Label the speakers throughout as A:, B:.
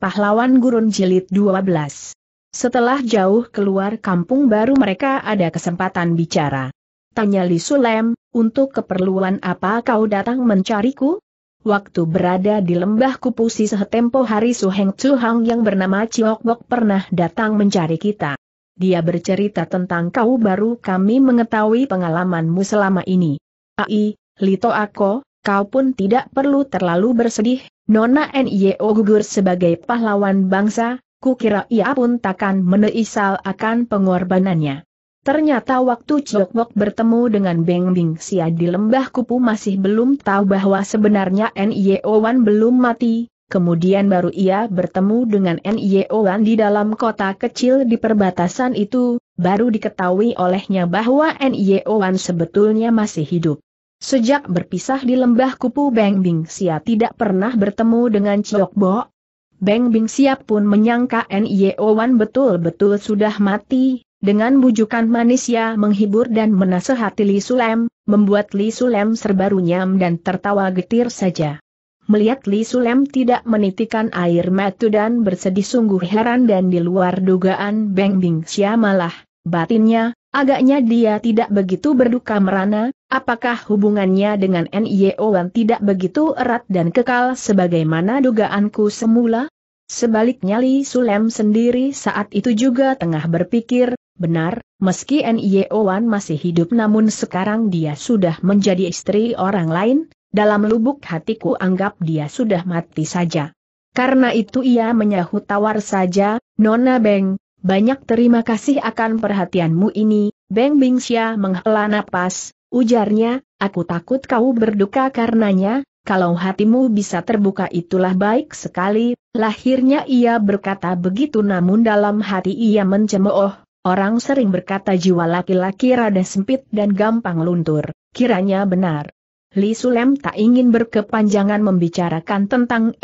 A: Pahlawan Gurun Jilid 12. Setelah jauh keluar kampung baru mereka ada kesempatan bicara. Tanya Li Sulem, untuk keperluan apa kau datang mencariku? Waktu berada di lembah kupusi sehetempo hari Suheng Cuhang yang bernama Ciok pernah datang mencari kita. Dia bercerita tentang kau baru kami mengetahui pengalamanmu selama ini. Ai, Lito Ako, kau pun tidak perlu terlalu bersedih, Nona NIO gugur sebagai pahlawan bangsa, kukira ia pun takkan meneisal akan pengorbanannya. Ternyata waktu Ciokbok bertemu dengan Beng Bing Sia di lembah kupu masih belum tahu bahwa sebenarnya NIO Wan belum mati, kemudian baru ia bertemu dengan NIO Wan di dalam kota kecil di perbatasan itu, baru diketahui olehnya bahwa NIO Wan sebetulnya masih hidup. Sejak berpisah di lembah kupu Beng Bing Bingsia tidak pernah bertemu dengan Ciok Bo. Beng Bing Bingsia pun menyangka Nio Wan betul-betul sudah mati, dengan bujukan manisnya menghibur dan menasehati Li Sulem, membuat Li Sulem serba runyam dan tertawa getir saja. Melihat Li Sulem tidak menitikan air mata dan bersedih sungguh heran dan di luar dugaan Beng Bing Siap malah, batinnya, agaknya dia tidak begitu berduka merana, Apakah hubungannya dengan Wan tidak begitu erat dan kekal sebagaimana dugaanku semula? Sebaliknya Li Sulem sendiri saat itu juga tengah berpikir, benar, meski Wan masih hidup namun sekarang dia sudah menjadi istri orang lain, dalam lubuk hatiku anggap dia sudah mati saja. Karena itu ia menyahut tawar saja, Nona Beng, banyak terima kasih akan perhatianmu ini, Beng Bingxia menghela napas, Ujarnya, aku takut kau berduka karenanya, kalau hatimu bisa terbuka itulah baik sekali, lahirnya ia berkata begitu namun dalam hati ia mencemooh, orang sering berkata jiwa laki-laki rada sempit dan gampang luntur, kiranya benar. Li Sulem tak ingin berkepanjangan membicarakan tentang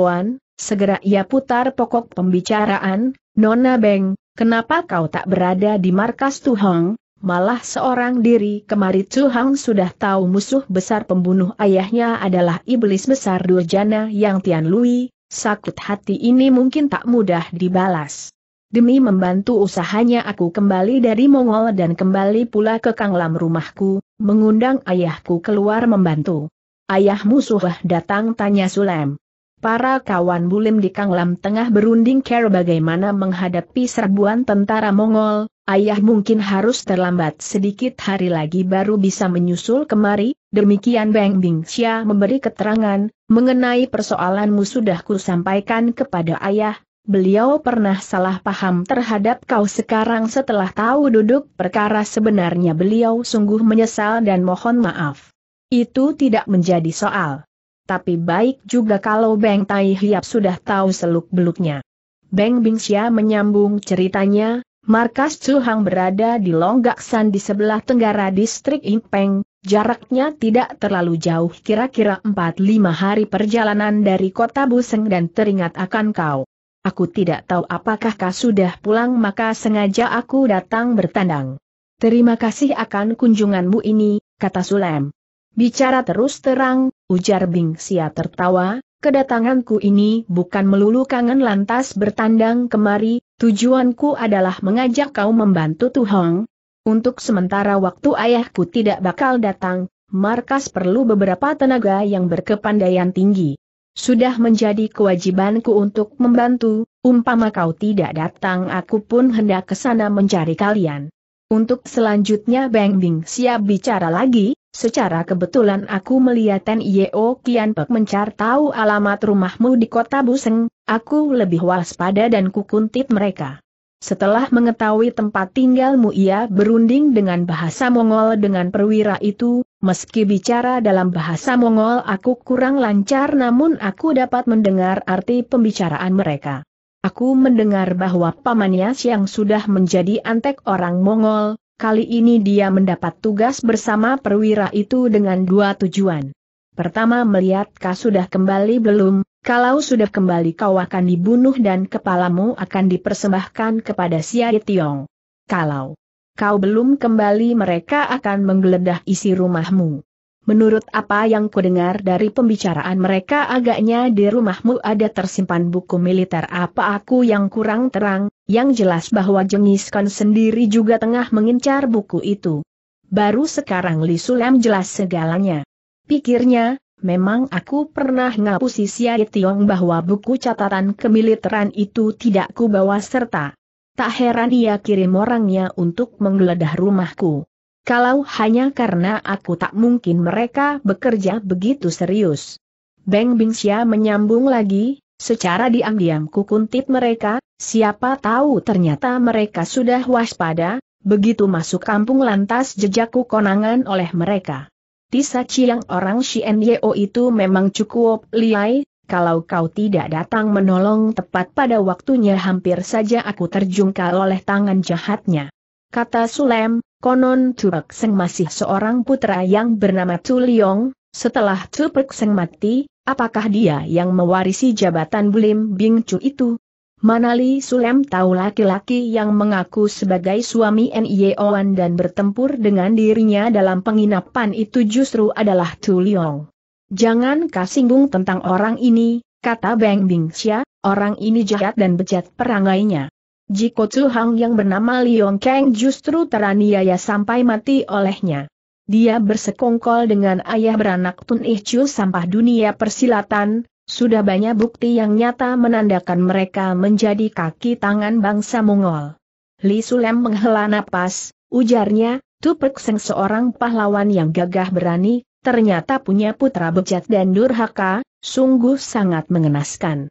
A: Wan, segera ia putar pokok pembicaraan, Nona Beng, kenapa kau tak berada di markas Tuhong, Malah seorang diri kemari Chu Hang sudah tahu musuh besar pembunuh ayahnya adalah iblis besar Durjana yang Tian Lui, sakut hati ini mungkin tak mudah dibalas. Demi membantu usahanya aku kembali dari Mongol dan kembali pula ke Kanglam rumahku, mengundang ayahku keluar membantu. Ayah musuh datang tanya Sulem. Para kawan Bulim di Kanglam tengah berunding care bagaimana menghadapi serbuan tentara Mongol, ayah mungkin harus terlambat sedikit hari lagi baru bisa menyusul kemari, demikian Beng Xia memberi keterangan, mengenai persoalanmu sudah ku sampaikan kepada ayah, beliau pernah salah paham terhadap kau sekarang setelah tahu duduk perkara sebenarnya beliau sungguh menyesal dan mohon maaf. Itu tidak menjadi soal tapi baik juga kalau Beng Tai Hiap sudah tahu seluk-beluknya. Beng Bingxia menyambung ceritanya, markas Suhang berada di Longgaksan di sebelah tenggara distrik Impeng, jaraknya tidak terlalu jauh kira-kira 4-5 hari perjalanan dari kota Buseng dan teringat akan kau. Aku tidak tahu apakah kau sudah pulang maka sengaja aku datang bertandang. Terima kasih akan kunjunganmu ini, kata Sulem. Bicara terus terang, ujar Bing Xia tertawa, kedatanganku ini bukan melulu kangen lantas bertandang kemari, tujuanku adalah mengajak kau membantu Tuhong. Untuk sementara waktu ayahku tidak bakal datang, markas perlu beberapa tenaga yang berkepandaian tinggi. Sudah menjadi kewajibanku untuk membantu, umpama kau tidak datang aku pun hendak ke sana mencari kalian. Untuk selanjutnya Bang Bing siap bicara lagi, Secara kebetulan aku melihat Yeo Kian Pek mencar tahu alamat rumahmu di kota Buseng, aku lebih waspada dan kukuntit mereka. Setelah mengetahui tempat tinggalmu ia berunding dengan bahasa Mongol dengan perwira itu, meski bicara dalam bahasa Mongol aku kurang lancar namun aku dapat mendengar arti pembicaraan mereka. Aku mendengar bahwa pamannya yang sudah menjadi antek orang Mongol, Kali ini dia mendapat tugas bersama perwira itu dengan dua tujuan. Pertama melihat kau sudah kembali belum, kalau sudah kembali kau akan dibunuh dan kepalamu akan dipersembahkan kepada Siai Tiong. Kalau kau belum kembali mereka akan menggeledah isi rumahmu. Menurut apa yang kudengar dari pembicaraan mereka agaknya di rumahmu ada tersimpan buku militer apa aku yang kurang terang, yang jelas bahwa Jengis Khan sendiri juga tengah mengincar buku itu. Baru sekarang Li Sulam jelas segalanya. Pikirnya, memang aku pernah ngapusi Siai Tiong bahwa buku catatan kemiliteran itu tidak kubawa serta. Tak heran ia kirim orangnya untuk menggeledah rumahku. Kalau hanya karena aku tak mungkin mereka bekerja begitu serius. Beng Bingxia menyambung lagi, secara diam-diam kukuntit mereka, siapa tahu ternyata mereka sudah waspada, begitu masuk kampung lantas jejakku konangan oleh mereka. Tisa Ciang orang Shien Yeo itu memang cukup liai, kalau kau tidak datang menolong tepat pada waktunya hampir saja aku terjungkal oleh tangan jahatnya. Kata Sulem, Konon Cupak Seng masih seorang putra yang bernama Tu Liong, setelah Cupak Seng mati, apakah dia yang mewarisi jabatan Bulim Bing Chu itu? Manali Sulem tahu laki-laki yang mengaku sebagai suami Owan dan bertempur dengan dirinya dalam penginapan itu justru adalah Tu Liong. Jangan kasinggung tentang orang ini, kata Beng Bingxia, orang ini jahat dan bejat perangainya. Jiko Tsu Hang yang bernama Liong Kang justru teraniaya sampai mati olehnya. Dia bersekongkol dengan ayah beranak Tun Ih sampah dunia persilatan, sudah banyak bukti yang nyata menandakan mereka menjadi kaki tangan bangsa Mongol. Li Sulem menghela napas, ujarnya, Tupek Seng seorang pahlawan yang gagah berani, ternyata punya putra bejat dan durhaka, sungguh sangat mengenaskan.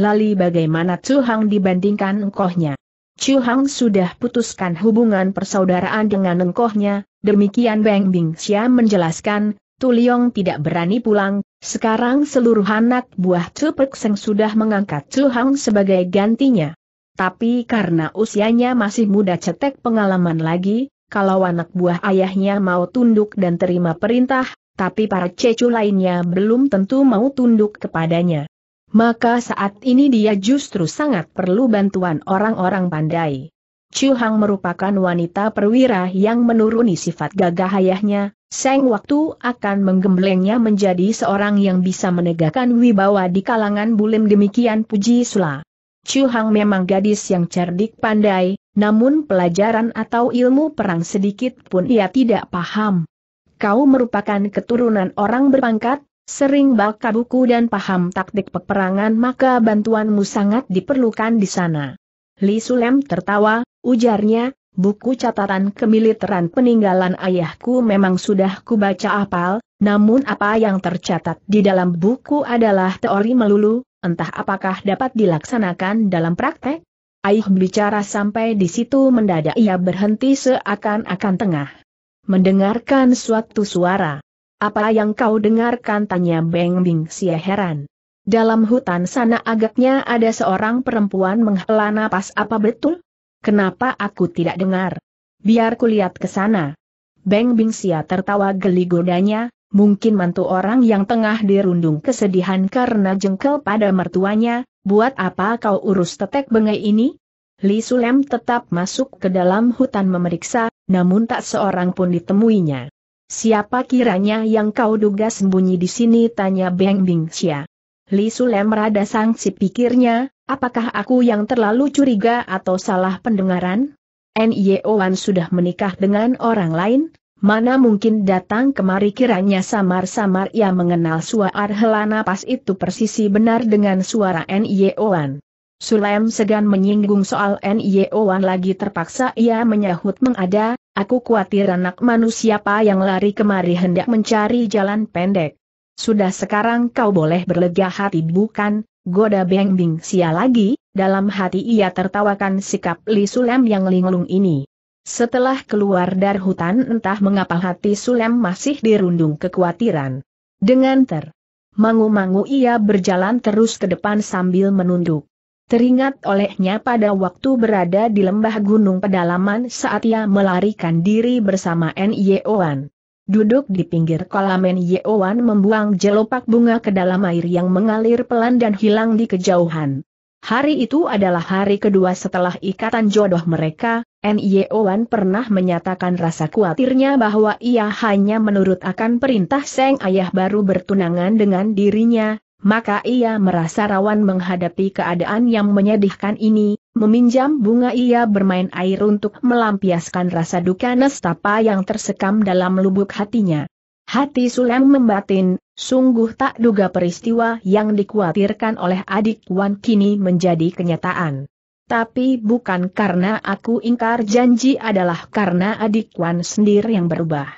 A: Lali bagaimana Chu Hang dibandingkan engkohnya? Chu Hang sudah putuskan hubungan persaudaraan dengan engkohnya, demikian Beng Bingxia menjelaskan, Tuliong tidak berani pulang, sekarang seluruh anak buah Chu Seng sudah mengangkat Chu Hang sebagai gantinya. Tapi karena usianya masih muda cetek pengalaman lagi, kalau anak buah ayahnya mau tunduk dan terima perintah, tapi para cecu lainnya belum tentu mau tunduk kepadanya maka saat ini dia justru sangat perlu bantuan orang-orang pandai. Chu Hang merupakan wanita perwira yang menuruni sifat gagah ayahnya, Seng waktu akan menggemblengnya menjadi seorang yang bisa menegakkan wibawa di kalangan bulim demikian puji sula. Chu Hang memang gadis yang cerdik pandai, namun pelajaran atau ilmu perang sedikit pun ia tidak paham. Kau merupakan keturunan orang berpangkat, sering baca buku dan paham taktik peperangan maka bantuanmu sangat diperlukan di sana. Li Sulem tertawa, ujarnya, buku catatan kemiliteran peninggalan ayahku memang sudah kubaca apal, namun apa yang tercatat di dalam buku adalah teori melulu, entah apakah dapat dilaksanakan dalam praktek? Aih bicara sampai di situ mendadak ia berhenti seakan-akan tengah mendengarkan suatu suara. Apa yang kau dengarkan tanya Beng Bing Sia heran. Dalam hutan sana agaknya ada seorang perempuan menghela napas apa betul? Kenapa aku tidak dengar? Biar kulihat ke sana. Beng Bing Sia tertawa geli godanya, mungkin mantu orang yang tengah dirundung kesedihan karena jengkel pada mertuanya, buat apa kau urus tetek bengai ini? Li Sulem tetap masuk ke dalam hutan memeriksa, namun tak seorang pun ditemuinya. Siapa kiranya yang kau duga sembunyi di sini? Tanya Beng Xia. Li Sulem rada sangsi pikirnya, apakah aku yang terlalu curiga atau salah pendengaran? Wan sudah menikah dengan orang lain, mana mungkin datang kemari kiranya samar-samar ia mengenal suara Helana pas itu persisi benar dengan suara Wan. Sulem segan menyinggung soal Wan lagi terpaksa ia menyahut mengada, Aku khawatir anak manusia apa yang lari kemari hendak mencari jalan pendek. Sudah sekarang kau boleh berlega hati bukan, goda Beng Bing Sia lagi, dalam hati ia tertawakan sikap Li Sulem yang linglung ini. Setelah keluar dari hutan entah mengapa hati Sulem masih dirundung kekhawatiran. Dengan ter mangu-mangu ia berjalan terus ke depan sambil menunduk. Teringat olehnya pada waktu berada di lembah gunung pedalaman saat ia melarikan diri bersama N. Duduk di pinggir kolam N. membuang jelopak bunga ke dalam air yang mengalir pelan dan hilang di kejauhan. Hari itu adalah hari kedua setelah ikatan jodoh mereka, N.Y.O.Wan pernah menyatakan rasa khawatirnya bahwa ia hanya menurut akan perintah Seng Ayah baru bertunangan dengan dirinya, maka ia merasa rawan menghadapi keadaan yang menyedihkan ini, meminjam bunga ia bermain air untuk melampiaskan rasa duka nestapa yang tersekam dalam lubuk hatinya. Hati Sulem membatin, sungguh tak duga peristiwa yang dikhawatirkan oleh adik Wan kini menjadi kenyataan. Tapi bukan karena aku ingkar janji adalah karena adik Wan sendiri yang berubah.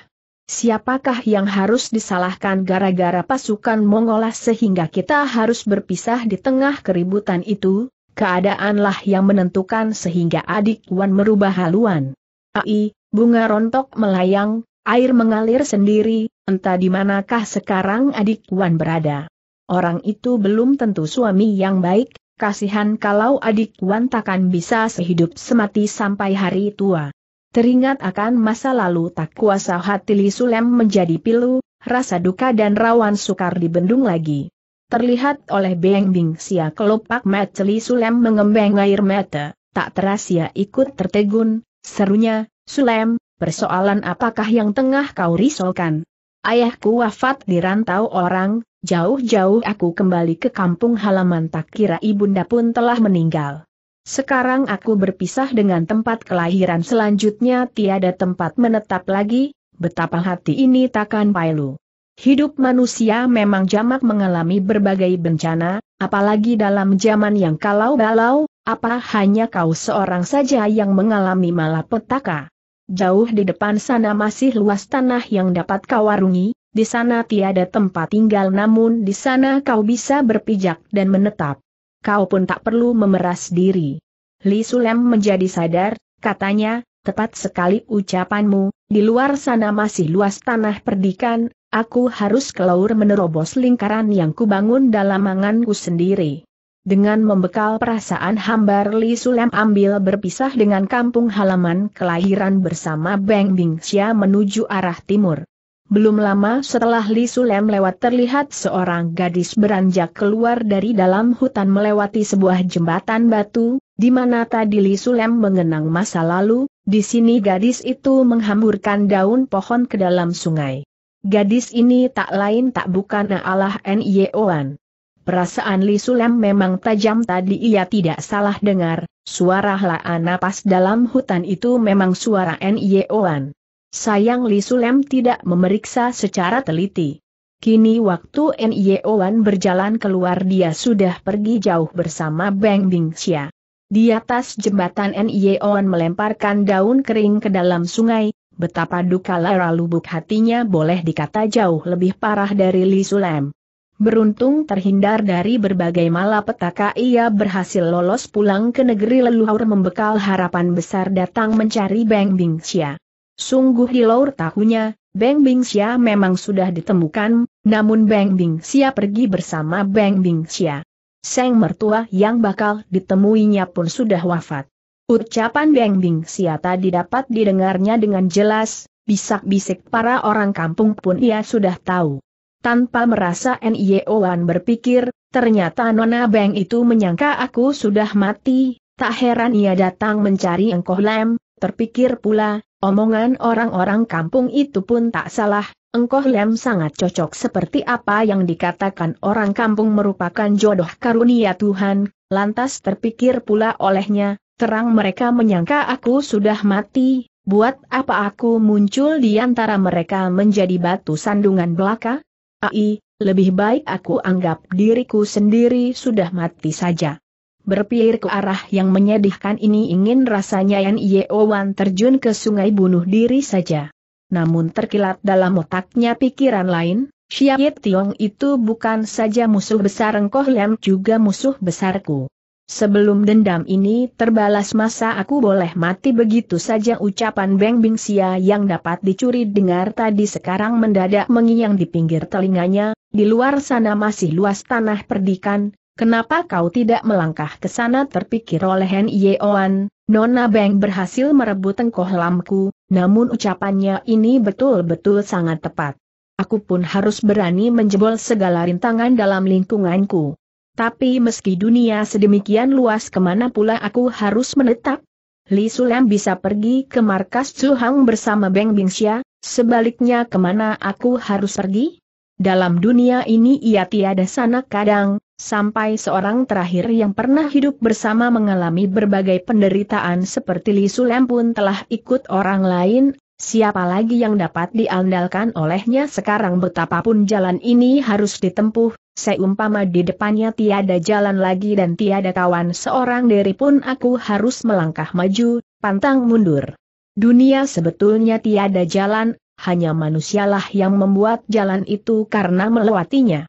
A: Siapakah yang harus disalahkan gara-gara pasukan Mongola sehingga kita harus berpisah di tengah keributan itu? Keadaanlah yang menentukan sehingga adik Wan merubah haluan. Ai, bunga rontok melayang, air mengalir sendiri, entah di manakah sekarang adik Wan berada. Orang itu belum tentu suami yang baik, kasihan kalau adik Wan takkan bisa sehidup semati sampai hari tua. Teringat akan masa lalu tak kuasa hati Li Sulem menjadi pilu, rasa duka dan rawan sukar dibendung lagi. Terlihat oleh Beng Bing Sia kelopak mata Li Sulem mengembang air mata, tak terasa ikut tertegun, serunya, Sulem, persoalan apakah yang tengah kau risaukan? Ayahku wafat di rantau orang, jauh-jauh aku kembali ke kampung halaman tak kira ibunda pun telah meninggal. Sekarang aku berpisah dengan tempat kelahiran selanjutnya tiada tempat menetap lagi, betapa hati ini takkan pailu. Hidup manusia memang jamak mengalami berbagai bencana, apalagi dalam zaman yang kalau balau, apa hanya kau seorang saja yang mengalami malapetaka. Jauh di depan sana masih luas tanah yang dapat kau warungi, di sana tiada tempat tinggal namun di sana kau bisa berpijak dan menetap kau pun tak perlu memeras diri. Li Sulem menjadi sadar, katanya, tepat sekali ucapanmu, di luar sana masih luas tanah perdikan, aku harus keluar menerobos lingkaran yang kubangun dalam manganku sendiri. Dengan membekal perasaan hambar Li Sulem ambil berpisah dengan kampung halaman kelahiran bersama Beng Bingxia menuju arah timur. Belum lama setelah Li Sulem lewat terlihat seorang gadis beranjak keluar dari dalam hutan melewati sebuah jembatan batu, di mana tadi Li Sulem mengenang masa lalu, di sini gadis itu menghamburkan daun pohon ke dalam sungai. Gadis ini tak lain tak bukan Allah N.Y.O.an. Perasaan Li Sulem memang tajam tadi ia tidak salah dengar, suara helaan napas dalam hutan itu memang suara N.Y.O.an. Sayang Li Sulem tidak memeriksa secara teliti. Kini waktu Wan berjalan keluar dia sudah pergi jauh bersama Beng Bingxia. Di atas jembatan Wan melemparkan daun kering ke dalam sungai, betapa duka lara lubuk hatinya boleh dikata jauh lebih parah dari Li Sulem. Beruntung terhindar dari berbagai malapetaka ia berhasil lolos pulang ke negeri leluhur membekal harapan besar datang mencari Beng Bingxia. Sungguh di laur tahunya, Beng Bing Xia memang sudah ditemukan, namun Beng Bing Xia pergi bersama Beng Bing Xia. Sang mertua yang bakal ditemuinya pun sudah wafat. Ucapan Beng Bing Xia tadi dapat didengarnya dengan jelas, bisak-bisik para orang kampung pun ia sudah tahu. Tanpa merasa Nio e Wan berpikir, ternyata Nona Beng itu menyangka aku sudah mati, tak heran ia datang mencari engkoh lem, Terpikir pula, omongan orang-orang kampung itu pun tak salah, Engkoh lem sangat cocok seperti apa yang dikatakan orang kampung merupakan jodoh karunia Tuhan, lantas terpikir pula olehnya, terang mereka menyangka aku sudah mati, buat apa aku muncul di antara mereka menjadi batu sandungan belaka? Ai, lebih baik aku anggap diriku sendiri sudah mati saja. Berpikir ke arah yang menyedihkan ini ingin rasanya Yan Yeowan terjun ke sungai bunuh diri saja. Namun terkilat dalam otaknya pikiran lain, Ye Tiong itu bukan saja musuh besar Engkoh Lam juga musuh besarku. Sebelum dendam ini terbalas masa aku boleh mati begitu saja ucapan Beng Xia yang dapat dicuri dengar tadi sekarang mendadak mengiang di pinggir telinganya, di luar sana masih luas tanah perdikan, Kenapa kau tidak melangkah ke sana terpikir oleh Hen Yeoan, Nona Beng berhasil merebut tengkoh lamku, namun ucapannya ini betul-betul sangat tepat. Aku pun harus berani menjebol segala rintangan dalam lingkunganku. Tapi meski dunia sedemikian luas kemana pula aku harus menetap? Li Sulam bisa pergi ke markas Zuhang bersama Beng Bingxia, sebaliknya kemana aku harus pergi? Dalam dunia ini ia tiada sana kadang, sampai seorang terakhir yang pernah hidup bersama mengalami berbagai penderitaan seperti Li Sulem pun telah ikut orang lain, siapa lagi yang dapat diandalkan olehnya sekarang betapapun jalan ini harus ditempuh, seumpama di depannya tiada jalan lagi dan tiada kawan seorang diri pun aku harus melangkah maju, pantang mundur. Dunia sebetulnya tiada jalan, hanya manusialah yang membuat jalan itu karena melewatinya.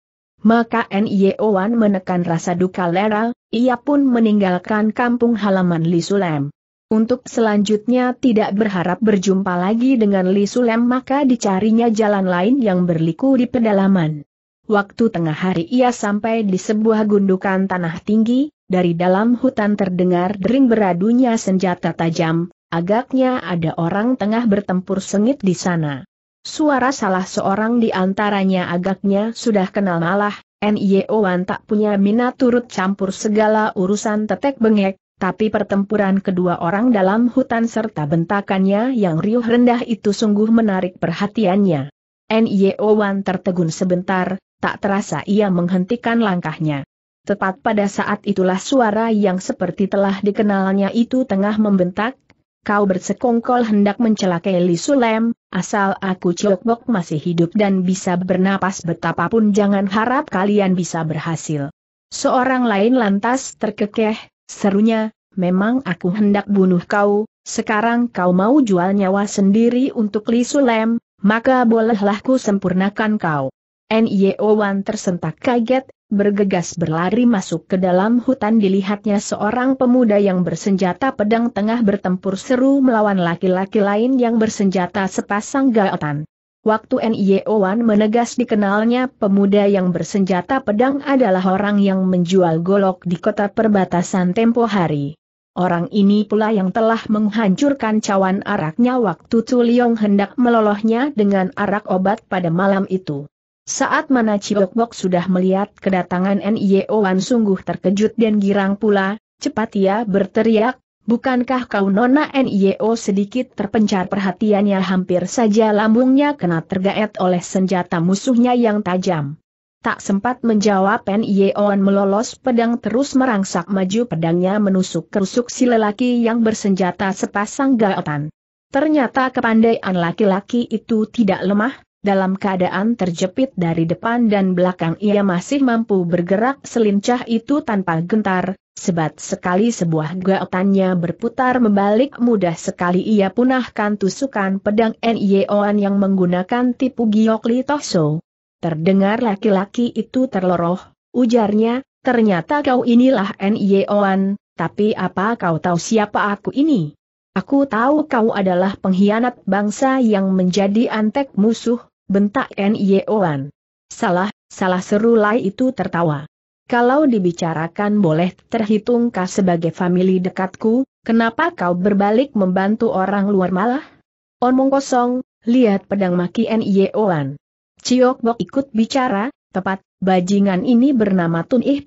A: Maka Wan menekan rasa duka Lera, ia pun meninggalkan kampung halaman Li Sulem. Untuk selanjutnya tidak berharap berjumpa lagi dengan Li Sulem maka dicarinya jalan lain yang berliku di pedalaman. Waktu tengah hari ia sampai di sebuah gundukan tanah tinggi, dari dalam hutan terdengar dering beradunya senjata tajam, agaknya ada orang tengah bertempur sengit di sana. Suara salah seorang di antaranya agaknya sudah kenal malah, Wan tak punya minat turut campur segala urusan tetek bengek, tapi pertempuran kedua orang dalam hutan serta bentakannya yang riuh rendah itu sungguh menarik perhatiannya. Wan tertegun sebentar, tak terasa ia menghentikan langkahnya. Tepat pada saat itulah suara yang seperti telah dikenalnya itu tengah membentak, kau bersekongkol hendak mencelakai Li Sulem, Asal aku Ciokbok masih hidup dan bisa bernapas betapapun jangan harap kalian bisa berhasil. Seorang lain lantas terkekeh, serunya, memang aku hendak bunuh kau, sekarang kau mau jual nyawa sendiri untuk Li Sulem, maka bolehlah ku sempurnakan kau. Nio Wan tersentak kaget, bergegas berlari masuk ke dalam hutan dilihatnya seorang pemuda yang bersenjata pedang tengah bertempur seru melawan laki-laki lain yang bersenjata sepasang gaotan. Waktu e Wan menegas dikenalnya pemuda yang bersenjata pedang adalah orang yang menjual golok di kota perbatasan tempo hari. Orang ini pula yang telah menghancurkan cawan araknya waktu Tuliong hendak melolohnya dengan arak obat pada malam itu. Saat mana Cibokbok sudah melihat kedatangan Nio, Wan sungguh terkejut dan girang pula, cepat ia berteriak, bukankah kau nona Nio sedikit terpencar perhatiannya hampir saja lambungnya kena tergaet oleh senjata musuhnya yang tajam. Tak sempat menjawab Wan melolos pedang terus merangsak maju pedangnya menusuk kerusuk si lelaki yang bersenjata sepasang gaotan. Ternyata kepandaian laki-laki itu tidak lemah, dalam keadaan terjepit dari depan dan belakang ia masih mampu bergerak selincah itu tanpa gentar, sebat sekali sebuah gaotannya berputar membalik mudah sekali ia punahkan tusukan pedang Nyeoan yang menggunakan tipu giok litoso. Terdengar laki-laki itu terloroh, ujarnya, ternyata kau inilah Nyeoan, tapi apa kau tahu siapa aku ini? Aku tahu kau adalah pengkhianat bangsa yang menjadi antek musuh, Bentak N.I.O.an. Salah, salah seru Lai itu tertawa. Kalau dibicarakan boleh terhitungkah sebagai famili dekatku, kenapa kau berbalik membantu orang luar malah? Omong kosong, lihat pedang maki N.I.O.an. Ciok Bok ikut bicara, tepat, bajingan ini bernama Tun Ih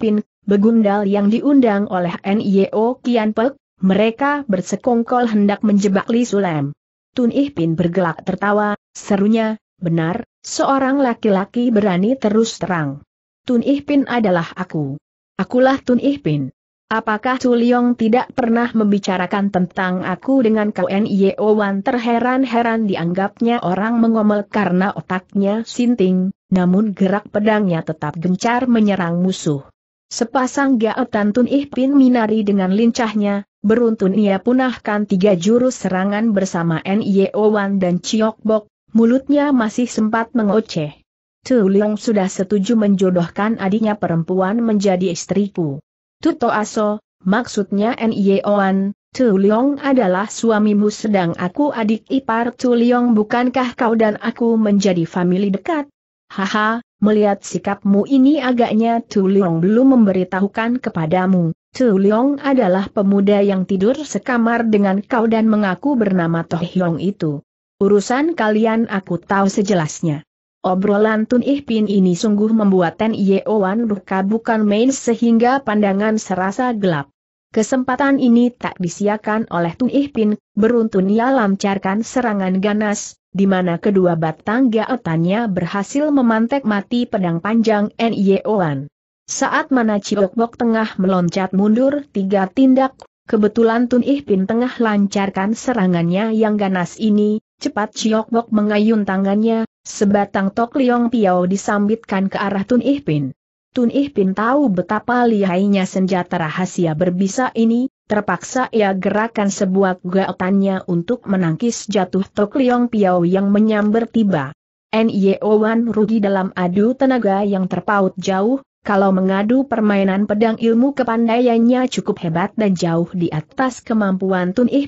A: begundal yang diundang oleh N.I.O. Kian Pek, mereka bersekongkol hendak menjebak Li Sulem. Tun Ih Pin bergelak tertawa, serunya, Benar, seorang laki-laki berani terus terang. Tun Ipin adalah aku. Akulah Tun Ipin. Apakah Su Liong tidak pernah membicarakan tentang aku dengan kau Nio Wan terheran-heran dianggapnya orang mengomel karena otaknya sinting, namun gerak pedangnya tetap gencar menyerang musuh. Sepasang gaetan Tun Ipin menari minari dengan lincahnya, beruntun ia punahkan tiga jurus serangan bersama Nio Wan dan Chiok Bok, mulutnya masih sempat mengoceh. Tu Liang sudah setuju menjodohkan adiknya perempuan menjadi istriku. Tu Aso, maksudnya N.I.O.An, Tu Liang adalah suamimu sedang aku adik ipar Tu Liang bukankah kau dan aku menjadi famili dekat? Haha, melihat sikapmu ini agaknya Tu Liang belum memberitahukan kepadamu. Tu Liang adalah pemuda yang tidur sekamar dengan kau dan mengaku bernama Toh Hiong itu. Urusan kalian aku tahu sejelasnya. Obrolan Tun Ipin ini sungguh membuat Ten Yeowan Ruka bukan main sehingga pandangan serasa gelap. Kesempatan ini tak disiakan oleh Tun Ipin, beruntun ia lancarkan serangan ganas, di mana kedua batang gaotannya berhasil memantek mati pedang panjang N Yeowan. Saat mana Ciok tengah meloncat mundur tiga tindak, kebetulan Tun Ipin tengah lancarkan serangannya yang ganas ini, Cepat Chiok Bok mengayun tangannya, sebatang tok liong piau disambitkan ke arah Tun Ih Tun Ih tahu betapa lihainya senjata rahasia berbisa ini, terpaksa ia gerakan sebuah gaotannya untuk menangkis jatuh tok liong piau yang menyambar tiba. N.Y.O. Wan rugi dalam adu tenaga yang terpaut jauh, kalau mengadu permainan pedang ilmu kepandaiannya cukup hebat dan jauh di atas kemampuan Tun Ih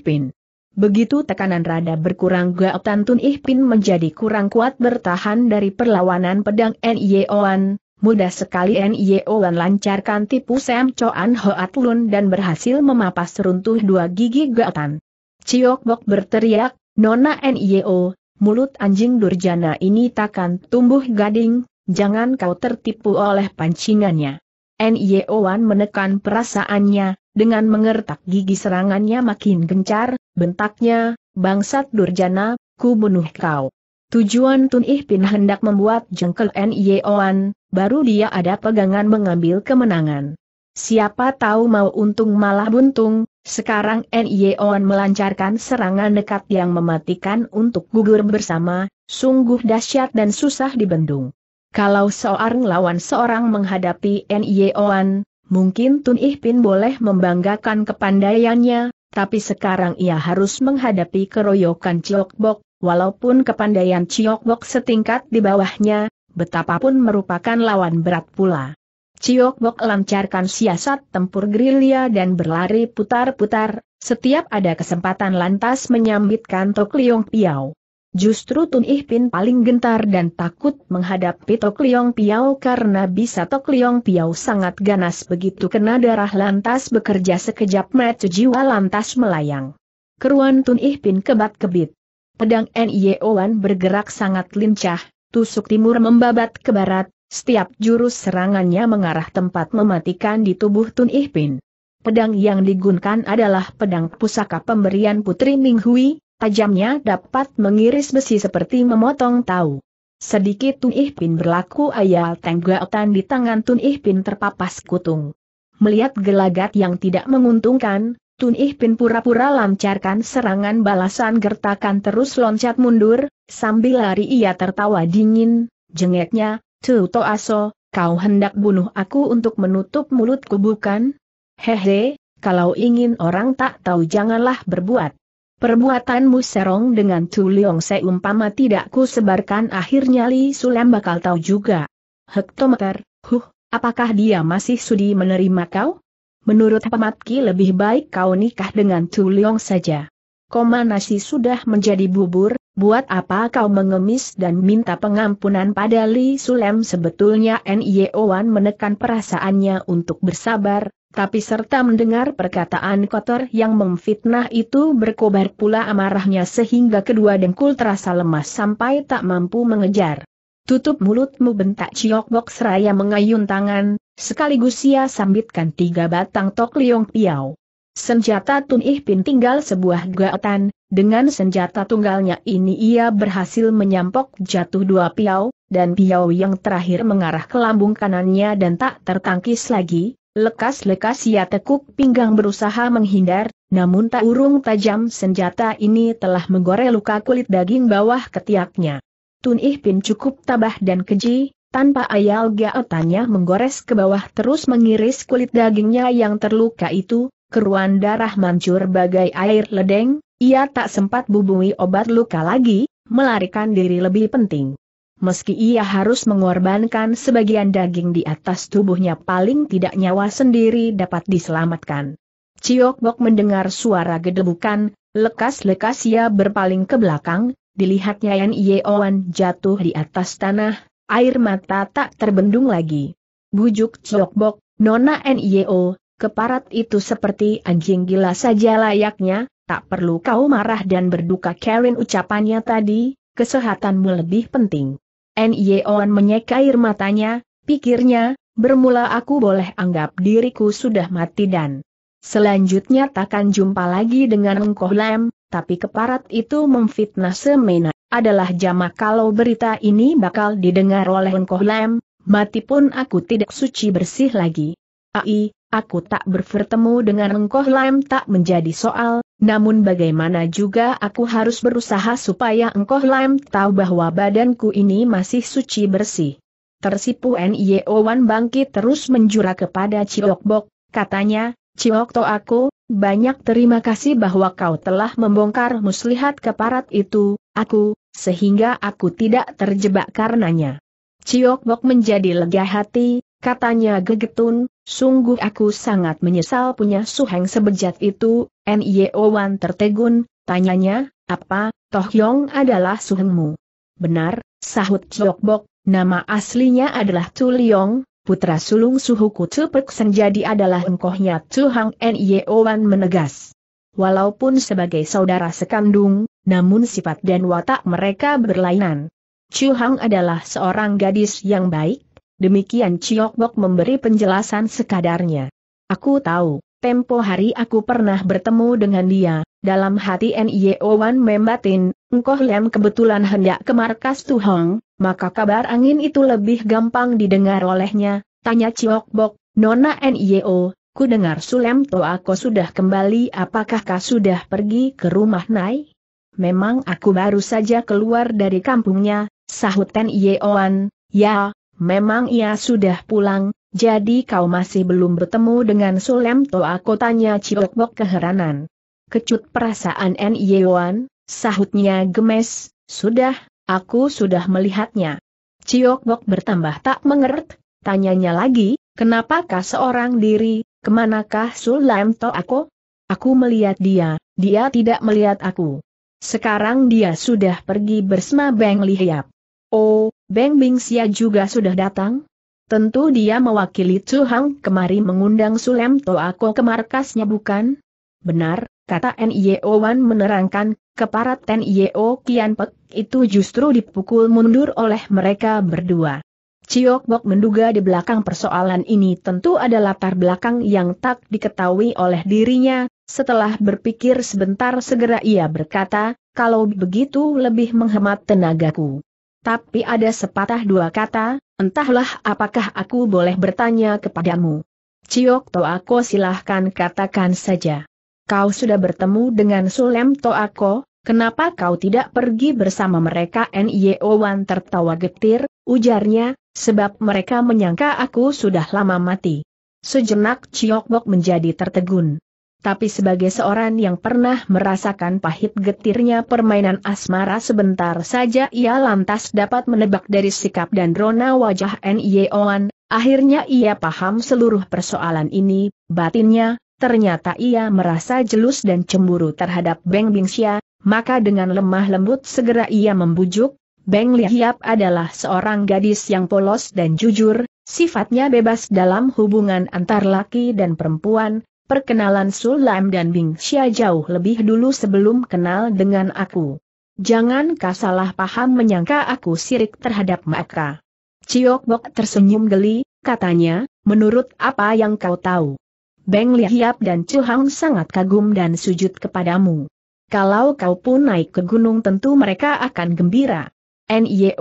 A: Begitu tekanan rada berkurang Gao Tan Tun Ih Pin menjadi kurang kuat bertahan dari perlawanan pedang Nyeoan. mudah sekali Nyeoan lancarkan tipu Sam Choan Hoat Lun dan berhasil memapas runtuh dua gigi Gao Tan. Ciok Bok berteriak, Nona Nyeo, mulut anjing durjana ini takkan tumbuh gading, jangan kau tertipu oleh pancingannya. Nyeoan menekan perasaannya, dengan mengertak gigi serangannya makin gencar, bentaknya, bangsat durjana, ku bunuh kau. Tujuan Tun Ih hendak membuat jengkel N.Y.O.an, baru dia ada pegangan mengambil kemenangan. Siapa tahu mau untung malah buntung, sekarang N.Y.O.an melancarkan serangan dekat yang mematikan untuk gugur bersama, sungguh dahsyat dan susah dibendung. Kalau seorang lawan seorang menghadapi N.Y.O.an, Mungkin Tun Ipin boleh membanggakan kepandaiannya, tapi sekarang ia harus menghadapi keroyokan Ciok Bok, walaupun kepandaian Ciok Bok setingkat di bawahnya, betapapun merupakan lawan berat pula. Ciok Bok lancarkan siasat tempur gerilya dan berlari putar-putar, setiap ada kesempatan lantas menyambitkan Tok Liong Piau. Justru Tun Ih paling gentar dan takut menghadapi Tok Liong Piao karena bisa Tok Liong Piao sangat ganas begitu kena darah lantas bekerja sekejap mata jiwa lantas melayang. Keruan Tun Ih kebat-kebit. Pedang N.I.O.Wan e bergerak sangat lincah, tusuk timur membabat ke barat, setiap jurus serangannya mengarah tempat mematikan di tubuh Tun Ih Pedang yang digunakan adalah pedang pusaka pemberian Putri Minghui. Tajamnya dapat mengiris besi seperti memotong tahu. Sedikit Tun Ih Pin berlaku ayal tenggatan di tangan Tun Ih Pin terpapas kutung. Melihat gelagat yang tidak menguntungkan, Tun Ih pura-pura lancarkan serangan balasan gertakan terus loncat mundur, sambil lari ia tertawa dingin, jengeknya, Tuto Aso, kau hendak bunuh aku untuk menutup mulutku bukan? Hehe, kalau ingin orang tak tahu janganlah berbuat Perbuatanmu serong dengan Tu Leong umpama tidak ku sebarkan akhirnya Li Sulem bakal tahu juga. Hektometer, huh, apakah dia masih sudi menerima kau? Menurut Pematki lebih baik kau nikah dengan Tu Leong saja. Koma nasi sudah menjadi bubur, buat apa kau mengemis dan minta pengampunan pada Li Sulem sebetulnya Nio e Wan menekan perasaannya untuk bersabar, tapi serta mendengar perkataan kotor yang memfitnah itu berkobar pula amarahnya sehingga kedua dengkul terasa lemas sampai tak mampu mengejar. Tutup mulutmu bentak Ciok Bok seraya mengayun tangan, sekaligus ia sambitkan tiga batang tok liong piau. Senjata Tun Ih Pin tinggal sebuah gaotan, dengan senjata tunggalnya ini ia berhasil menyampok jatuh dua piau, dan piau yang terakhir mengarah ke lambung kanannya dan tak tertangkis lagi, Lekas-lekas ia tekuk pinggang berusaha menghindar, namun tak urung tajam senjata ini telah menggore luka kulit daging bawah ketiaknya. Tun Ih Pin cukup tabah dan keji, tanpa ayal gaotannya menggores ke bawah terus mengiris kulit dagingnya yang terluka itu, keruan darah mancur bagai air ledeng, ia tak sempat bubungi obat luka lagi, melarikan diri lebih penting meski ia harus mengorbankan sebagian daging di atas tubuhnya paling tidak nyawa sendiri dapat diselamatkan. Ciok Bok mendengar suara gedebukan, lekas-lekas ia berpaling ke belakang, dilihatnya Yan Yeowan jatuh di atas tanah, air mata tak terbendung lagi. Bujuk Ciok Bok, Nona N.I.O., keparat itu seperti anjing gila saja layaknya, tak perlu kau marah dan berduka Karen ucapannya tadi, kesehatanmu lebih penting. Nyeon menyeka air matanya, pikirnya, bermula aku boleh anggap diriku sudah mati dan selanjutnya takkan jumpa lagi dengan engkoh lem, tapi keparat itu memfitnah semena, adalah jamak kalau berita ini bakal didengar oleh engkoh lem, mati pun aku tidak suci bersih lagi. Ai, aku tak bertemu dengan engkoh lem tak menjadi soal, namun bagaimana juga aku harus berusaha supaya engkau lam tahu bahwa badanku ini masih suci bersih. Tersipu Nio Wan bangkit terus menjura kepada Ciok Bok, katanya, Ciok To aku, banyak terima kasih bahwa kau telah membongkar muslihat keparat itu, aku, sehingga aku tidak terjebak karenanya. Ciok Bok menjadi lega hati, Katanya gegetun, sungguh aku sangat menyesal punya suheng sebejat itu, N.Y.O. Wan tertegun, tanyanya, apa, Toh Yong adalah suhengmu? Benar, sahut Chokbok, nama aslinya adalah Liong, putra sulung suhuku Tupek jadi adalah engkohnya Tuhang N.Y.O. Wan menegas. Walaupun sebagai saudara sekandung, namun sifat dan watak mereka berlainan. Chu Hang adalah seorang gadis yang baik, Demikian Ciokbok memberi penjelasan sekadarnya. Aku tahu, tempo hari aku pernah bertemu dengan dia, dalam hati N.I.O. Wan membatin, Engkoh Lem kebetulan hendak ke markas Tuhong, maka kabar angin itu lebih gampang didengar olehnya, tanya Ciokbok, Nona N.I.O., ku dengar Sulem aku sudah kembali apakah kau sudah pergi ke rumah Nai? Memang aku baru saja keluar dari kampungnya, sahut nio wan ya, Memang ia sudah pulang, jadi kau masih belum bertemu dengan Sulem Toa kotanya Ciokbok keheranan. Kecut perasaan Nyeon, sahutnya gemes, sudah, aku sudah melihatnya. Ciokbok bertambah tak mengerti, tanyanya lagi, kenapakah seorang diri, kemanakah Sulem Toa aku? Aku melihat dia, dia tidak melihat aku. Sekarang dia sudah pergi bersama Beng Lihiap. Oh, Beng Bing Xia juga sudah datang? Tentu dia mewakili Chu Hang kemari mengundang Sulem Toako ke markasnya bukan? Benar, kata N.I.O. Wan menerangkan, keparat N.I.O. Kian Pek itu justru dipukul mundur oleh mereka berdua. Ciok Bok menduga di belakang persoalan ini tentu ada latar belakang yang tak diketahui oleh dirinya, setelah berpikir sebentar segera ia berkata, kalau begitu lebih menghemat tenagaku. Tapi ada sepatah dua kata, entahlah apakah aku boleh bertanya kepadamu. Ciok Toako silahkan katakan saja. Kau sudah bertemu dengan Sulem Toako, kenapa kau tidak pergi bersama mereka? N.Y.O. Wan tertawa getir, ujarnya, sebab mereka menyangka aku sudah lama mati. Sejenak Ciok Bok menjadi tertegun tapi sebagai seorang yang pernah merasakan pahit getirnya permainan asmara sebentar saja ia lantas dapat menebak dari sikap dan rona wajah Nyeoan, akhirnya ia paham seluruh persoalan ini, batinnya, ternyata ia merasa jelus dan cemburu terhadap Beng Bingxia, maka dengan lemah lembut segera ia membujuk, Beng Liap adalah seorang gadis yang polos dan jujur, sifatnya bebas dalam hubungan antar laki dan perempuan, Perkenalan Sulam dan Bing Xia jauh lebih dulu sebelum kenal dengan aku. Jangan kau salah paham menyangka aku sirik terhadap mereka. Ciok Bok tersenyum geli, katanya, menurut apa yang kau tahu. Beng Lihiap dan Chu Hang sangat kagum dan sujud kepadamu. Kalau kau pun naik ke gunung tentu mereka akan gembira.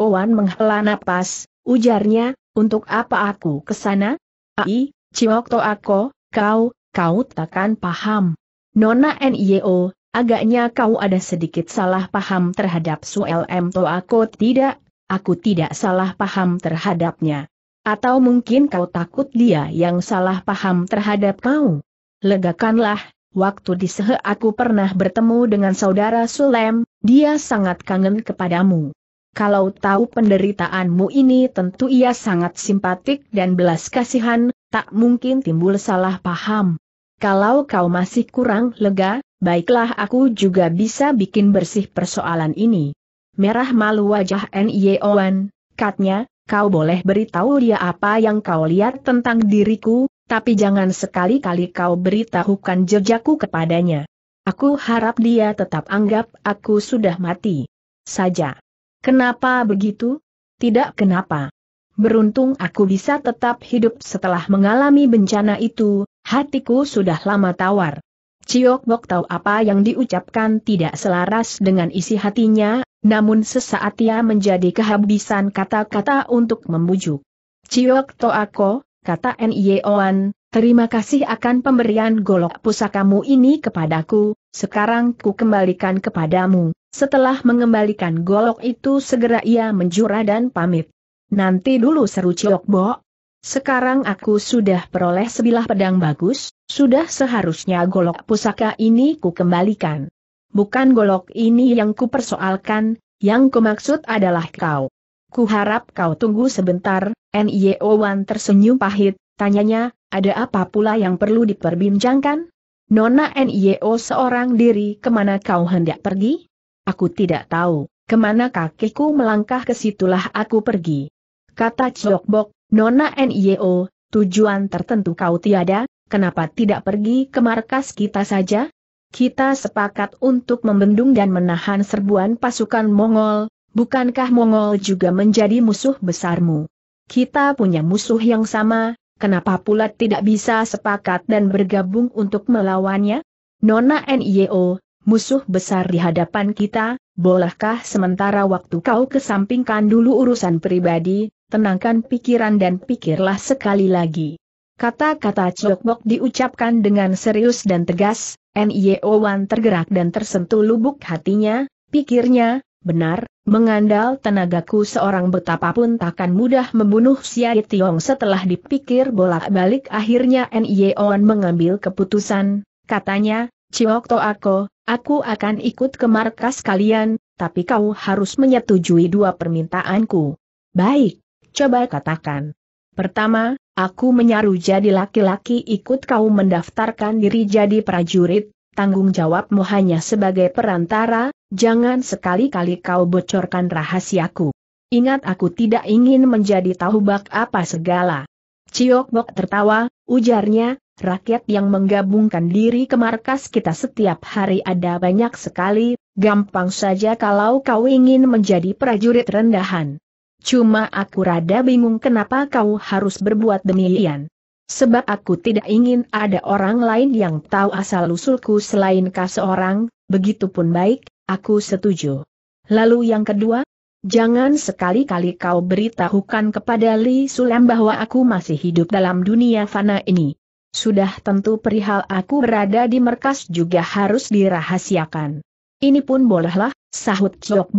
A: Wan menghela napas, ujarnya, untuk apa aku ke sana? Ai, Ciok To Ako, kau, kau takkan paham. Nona NIO, agaknya kau ada sedikit salah paham terhadap Suel M. To aku tidak, aku tidak salah paham terhadapnya. Atau mungkin kau takut dia yang salah paham terhadap kau. Legakanlah, waktu di Sehe aku pernah bertemu dengan saudara Sulem, dia sangat kangen kepadamu. Kalau tahu penderitaanmu ini tentu ia sangat simpatik dan belas kasihan, tak mungkin timbul salah paham kalau kau masih kurang lega, baiklah aku juga bisa bikin bersih persoalan ini. Merah malu wajah N.Y.O.N., katnya, kau boleh beritahu dia apa yang kau lihat tentang diriku, tapi jangan sekali-kali kau beritahukan jejakku kepadanya. Aku harap dia tetap anggap aku sudah mati. Saja. Kenapa begitu? Tidak kenapa. Beruntung aku bisa tetap hidup setelah mengalami bencana itu, Hatiku sudah lama tawar. Ciok Bok tahu apa yang diucapkan tidak selaras dengan isi hatinya, namun sesaat ia menjadi kehabisan kata-kata untuk membujuk. Ciok aku, kata N.I.O.an, e terima kasih akan pemberian golok pusakamu ini kepadaku, sekarang ku kembalikan kepadamu. Setelah mengembalikan golok itu segera ia menjura dan pamit. Nanti dulu seru Ciok Bok, sekarang aku sudah peroleh sebilah pedang bagus, sudah seharusnya golok pusaka ini ku kembalikan. Bukan golok ini yang kupersoalkan, yang kumaksud adalah kau. Kuharap kau tunggu sebentar, N.I.O. Wan tersenyum pahit, tanyanya, ada apa pula yang perlu diperbincangkan? Nona N.I.O. seorang diri kemana kau hendak pergi? Aku tidak tahu, kemana kakiku melangkah ke situlah aku pergi. Kata Chokbok. Nona NIO, tujuan tertentu kau tiada, kenapa tidak pergi ke markas kita saja? Kita sepakat untuk membendung dan menahan serbuan pasukan Mongol, bukankah Mongol juga menjadi musuh besarmu? Kita punya musuh yang sama, kenapa pula tidak bisa sepakat dan bergabung untuk melawannya? Nona NIO, musuh besar di hadapan kita, bolehkah sementara waktu kau kesampingkan dulu urusan pribadi, tenangkan pikiran dan pikirlah sekali lagi. Kata-kata Chokbok diucapkan dengan serius dan tegas, N.I.O. Wan tergerak dan tersentuh lubuk hatinya, pikirnya, benar, mengandal tenagaku seorang betapapun takkan mudah membunuh Siai Tiong setelah dipikir bolak-balik akhirnya N.I.O. Wan mengambil keputusan, katanya, Ciok Toako, aku akan ikut ke markas kalian, tapi kau harus menyetujui dua permintaanku. Baik. Coba katakan. Pertama, aku menyaru jadi laki-laki ikut kau mendaftarkan diri jadi prajurit, tanggung jawabmu hanya sebagai perantara, jangan sekali-kali kau bocorkan rahasiaku. Ingat aku tidak ingin menjadi tahu bak apa segala. Ciok Bok tertawa, ujarnya, rakyat yang menggabungkan diri ke markas kita setiap hari ada banyak sekali, gampang saja kalau kau ingin menjadi prajurit rendahan. Cuma aku rada bingung kenapa kau harus berbuat demikian. Sebab aku tidak ingin ada orang lain yang tahu asal-usulku selain kau seorang, begitupun baik, aku setuju. Lalu yang kedua, jangan sekali-kali kau beritahukan kepada Li Sulam bahwa aku masih hidup dalam dunia fana ini. Sudah tentu perihal aku berada di markas juga harus dirahasiakan. Ini pun bolehlah, sahut Chok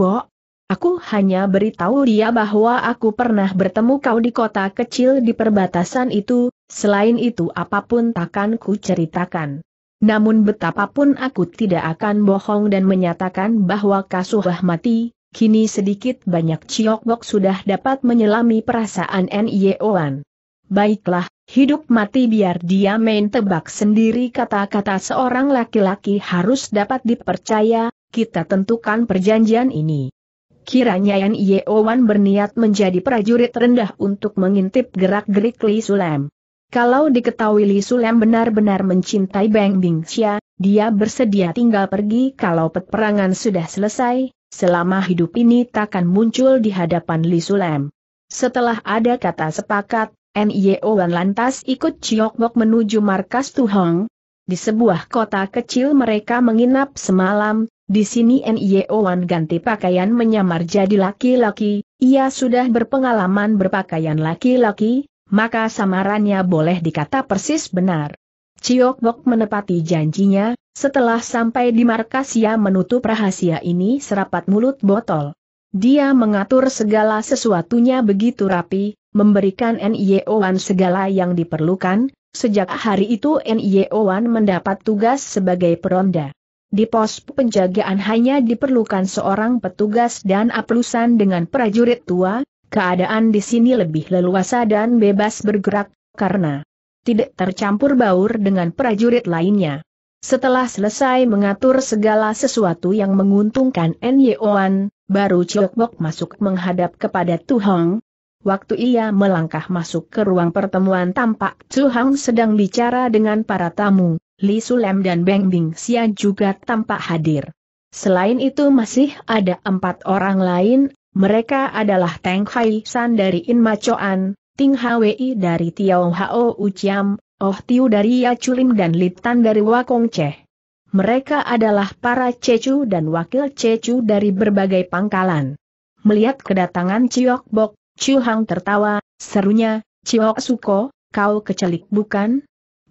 A: Aku hanya beritahu dia bahwa aku pernah bertemu kau di kota kecil di perbatasan itu, selain itu apapun takkan ku ceritakan. Namun betapapun aku tidak akan bohong dan menyatakan bahwa Kasuhah mati, kini sedikit banyak Ciokbok sudah dapat menyelami perasaan N.I.O.an. Baiklah, hidup mati biar dia main tebak sendiri kata-kata seorang laki-laki harus dapat dipercaya, kita tentukan perjanjian ini. Kiranya Yan N.I.O.Wan berniat menjadi prajurit rendah untuk mengintip gerak-gerik Li Sulem. Kalau diketahui Li Sulem benar-benar mencintai Beng Bingxia, dia bersedia tinggal pergi kalau peperangan sudah selesai, selama hidup ini takkan muncul di hadapan Li Sulem. Setelah ada kata sepakat, NIO Wan lantas ikut Ciokbok menuju markas Tuhong. Di sebuah kota kecil mereka menginap semalam, di sini Wan ganti pakaian menyamar jadi laki-laki, ia sudah berpengalaman berpakaian laki-laki, maka samarannya boleh dikata persis benar. Ciok Bok menepati janjinya, setelah sampai di markas ia menutup rahasia ini serapat mulut botol. Dia mengatur segala sesuatunya begitu rapi, memberikan Wan segala yang diperlukan, sejak hari itu Wan mendapat tugas sebagai peronda. Di pos penjagaan hanya diperlukan seorang petugas dan aplusan dengan prajurit tua, keadaan di sini lebih leluasa dan bebas bergerak, karena tidak tercampur baur dengan prajurit lainnya. Setelah selesai mengatur segala sesuatu yang menguntungkan Nyeoan, baru Chokbok masuk menghadap kepada Tuhong. Waktu ia melangkah masuk ke ruang pertemuan tampak Tuhong sedang bicara dengan para tamu. Li Sulem dan Beng Bing Xian juga tampak hadir. Selain itu masih ada empat orang lain, mereka adalah Teng Hai San dari In Macoan, Ting Hwi dari Tiao Hao Uciam, Oh Tiu dari Yaculim dan Tan dari Wakong Cheh. Mereka adalah para cecu dan wakil cecu dari berbagai pangkalan. Melihat kedatangan Ciok Bok, Chiu Hang tertawa, serunya, Ciok Suko, kau kecelik bukan?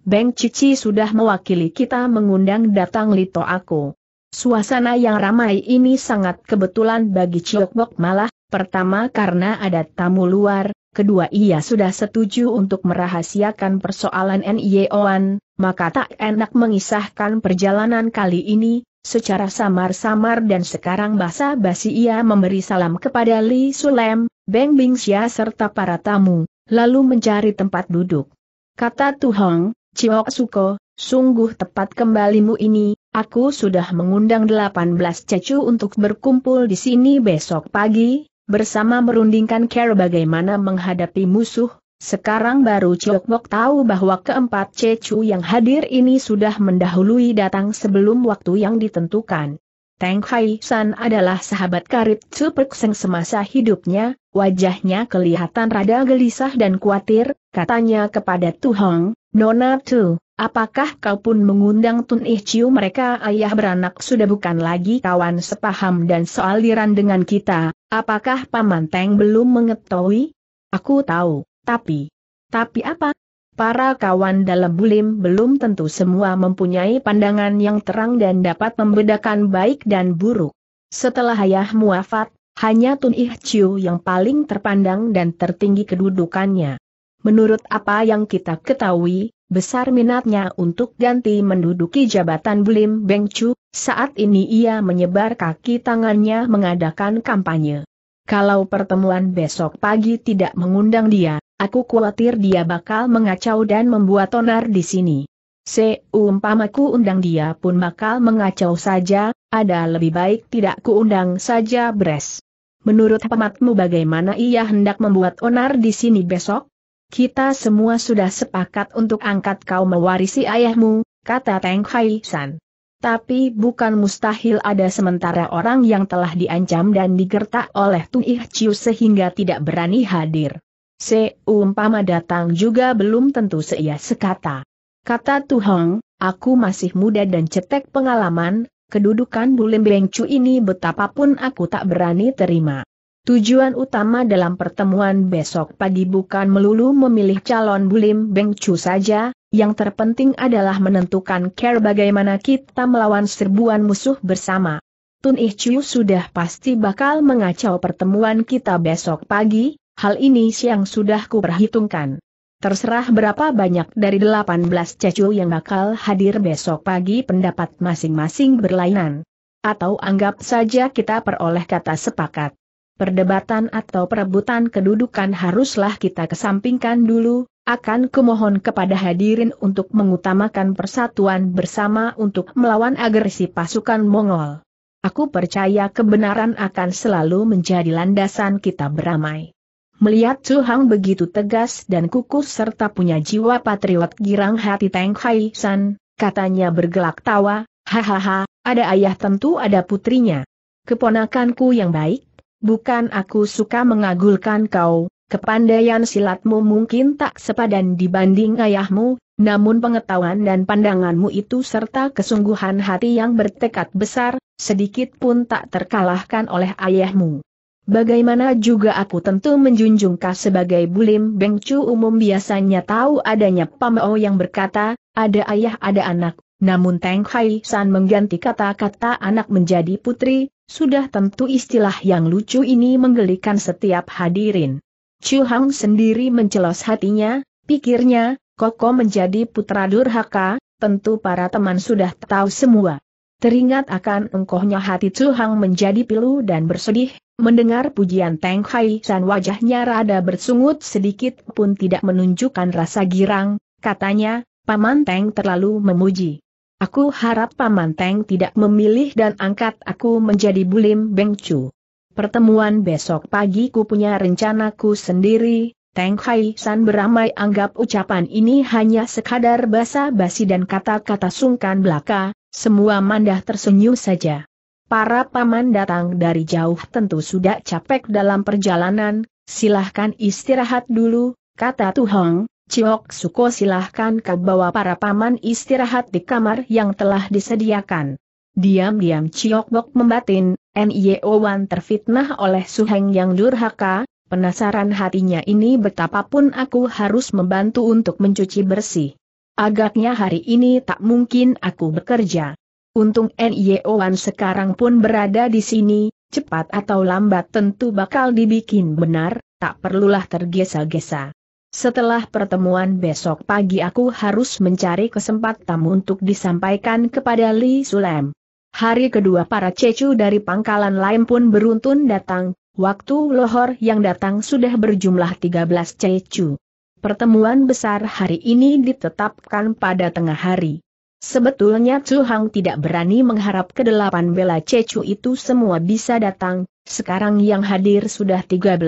A: Beng Cici sudah mewakili kita mengundang datang Lito aku. Suasana yang ramai ini sangat kebetulan bagi Chiok Bok malah, pertama karena ada tamu luar, kedua ia sudah setuju untuk merahasiakan persoalan NIOan, e maka tak enak mengisahkan perjalanan kali ini, secara samar-samar dan sekarang basa-basi ia memberi salam kepada Li Sulem, Beng Bingxia serta para tamu, lalu mencari tempat duduk. Kata Tu Hong. Ciok Suko, sungguh tepat kembalimu ini, aku sudah mengundang 18 cecu untuk berkumpul di sini besok pagi, bersama merundingkan care bagaimana menghadapi musuh, sekarang baru Ciok Bok tahu bahwa keempat cecu yang hadir ini sudah mendahului datang sebelum waktu yang ditentukan. Teng Hai San adalah sahabat karib Super Perkseng semasa hidupnya, wajahnya kelihatan rada gelisah dan khawatir, katanya kepada Tu Hong, Nona Tu, apakah kau pun mengundang Tun Ih Chiu mereka ayah beranak sudah bukan lagi kawan sepaham dan soaliran dengan kita, apakah Paman Teng belum mengetahui? Aku tahu, tapi... Tapi apa? Para kawan dalam bulim belum tentu semua mempunyai pandangan yang terang dan dapat membedakan baik dan buruk. Setelah ayah muafat, hanya Tun Ih Chiu yang paling terpandang dan tertinggi kedudukannya. Menurut apa yang kita ketahui, besar minatnya untuk ganti menduduki jabatan Bulim Beng Chu, saat ini ia menyebar kaki tangannya mengadakan kampanye. Kalau pertemuan besok pagi tidak mengundang dia, Aku khawatir dia bakal mengacau dan membuat onar di sini. Seumpamaku undang dia pun bakal mengacau saja, ada lebih baik tidak kuundang saja Bres. Menurut pamatmu bagaimana ia hendak membuat onar di sini besok? Kita semua sudah sepakat untuk angkat kau mewarisi ayahmu, kata Teng Hai San. Tapi bukan mustahil ada sementara orang yang telah diancam dan digertak oleh Tung Ih Chiu sehingga tidak berani hadir. Seumpama datang juga belum tentu seia sekata. Kata Tuhong, aku masih muda dan cetek pengalaman, kedudukan Bulim Bengcu ini betapapun aku tak berani terima. Tujuan utama dalam pertemuan besok pagi bukan melulu memilih calon Bulim Bengcu saja, yang terpenting adalah menentukan care bagaimana kita melawan serbuan musuh bersama. Tun Ichu sudah pasti bakal mengacau pertemuan kita besok pagi, Hal ini siang sudah kuperhitungkan. Terserah berapa banyak dari 18 cecu yang bakal hadir besok pagi pendapat masing-masing berlainan. Atau anggap saja kita peroleh kata sepakat. Perdebatan atau perebutan kedudukan haruslah kita kesampingkan dulu, akan kumohon kepada hadirin untuk mengutamakan persatuan bersama untuk melawan agresi pasukan Mongol. Aku percaya kebenaran akan selalu menjadi landasan kita beramai. Melihat Chu Hang begitu tegas dan kukus serta punya jiwa patriot girang hati Teng Hai San, katanya bergelak tawa, hahaha, ada ayah tentu ada putrinya. Keponakanku yang baik, bukan aku suka mengagulkan kau, kepandaian silatmu mungkin tak sepadan dibanding ayahmu, namun pengetahuan dan pandanganmu itu serta kesungguhan hati yang bertekad besar, sedikit pun tak terkalahkan oleh ayahmu. Bagaimana juga aku tentu menjunjung sebagai Bulim Bengcu umum biasanya tahu adanya pamau yang berkata, ada ayah ada anak, namun Teng Hai San mengganti kata-kata anak menjadi putri, sudah tentu istilah yang lucu ini menggelikan setiap hadirin. Chu Hang sendiri mencelos hatinya, pikirnya, Koko menjadi putra durhaka, tentu para teman sudah tahu semua. Teringat akan engkohnya hati Chu Hang menjadi pilu dan bersedih, Mendengar pujian Teng Hai San wajahnya rada bersungut sedikit pun tidak menunjukkan rasa girang, katanya, Paman Teng terlalu memuji. Aku harap Paman Teng tidak memilih dan angkat aku menjadi bulim Bengcu. Pertemuan besok pagi ku punya rencanaku sendiri, Teng Hai San beramai anggap ucapan ini hanya sekadar basa-basi dan kata-kata sungkan belaka, semua mandah tersenyum saja para paman datang dari jauh tentu sudah capek dalam perjalanan, silahkan istirahat dulu, kata Tuhong, Ciok Suko silahkan kau bawa para paman istirahat di kamar yang telah disediakan. Diam-diam Ciok Bok membatin, NIO Wan terfitnah oleh Suheng yang durhaka, penasaran hatinya ini betapapun aku harus membantu untuk mencuci bersih. Agaknya hari ini tak mungkin aku bekerja. Untung N.I.O.Wan e sekarang pun berada di sini, cepat atau lambat tentu bakal dibikin benar, tak perlulah tergesa-gesa. Setelah pertemuan besok pagi aku harus mencari kesempatan untuk disampaikan kepada Li Sulem. Hari kedua para cecu dari pangkalan lain pun beruntun datang, waktu lohor yang datang sudah berjumlah 13 cecu. Pertemuan besar hari ini ditetapkan pada tengah hari. Sebetulnya Chu Hang tidak berani mengharap kedelapan bela Cecu itu semua bisa datang, sekarang yang hadir sudah 13,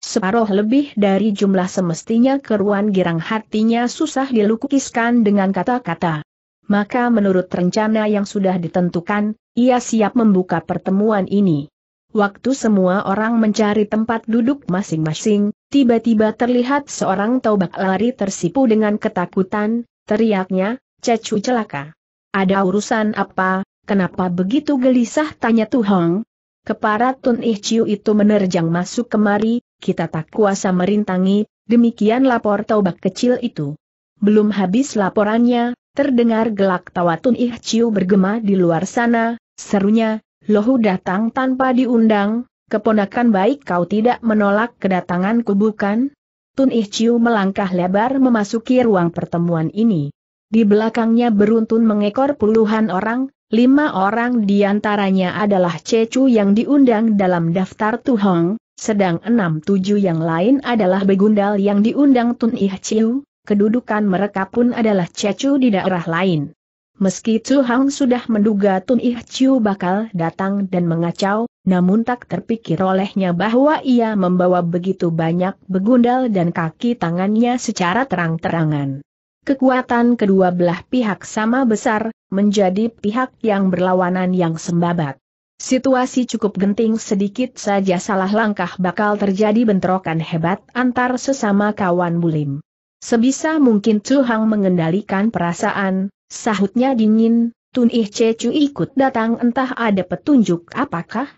A: separuh lebih dari jumlah semestinya keruan girang hatinya susah dilukiskan dengan kata-kata. Maka menurut rencana yang sudah ditentukan, ia siap membuka pertemuan ini. Waktu semua orang mencari tempat duduk masing-masing, tiba-tiba terlihat seorang taubak lari tersipu dengan ketakutan, teriaknya, Cecu celaka. Ada urusan apa, kenapa begitu gelisah tanya Tuhong? Kepara Tun Ih itu menerjang masuk kemari, kita tak kuasa merintangi, demikian lapor taubak kecil itu. Belum habis laporannya, terdengar gelak tawa Tun Ih bergema di luar sana, serunya, Lohu datang tanpa diundang, keponakan baik kau tidak menolak kedatanganku bukan? Tun Ih melangkah lebar memasuki ruang pertemuan ini. Di belakangnya beruntun mengekor puluhan orang, lima orang diantaranya adalah Cecu yang diundang dalam daftar Tuhong, sedang enam tujuh yang lain adalah Begundal yang diundang Tun Ih Chiu, kedudukan mereka pun adalah Cecu di daerah lain. Meski tuhong sudah menduga Tun Ih Chiu bakal datang dan mengacau, namun tak terpikir olehnya bahwa ia membawa begitu banyak begundal dan kaki tangannya secara terang-terangan kekuatan kedua belah pihak sama besar, menjadi pihak yang berlawanan yang sembabat. Situasi cukup genting sedikit saja salah langkah bakal terjadi bentrokan hebat antar sesama kawan bulim. Sebisa mungkin Chu Hang mengendalikan perasaan, sahutnya dingin, Tun Ih Che Chu ikut datang entah ada petunjuk apakah?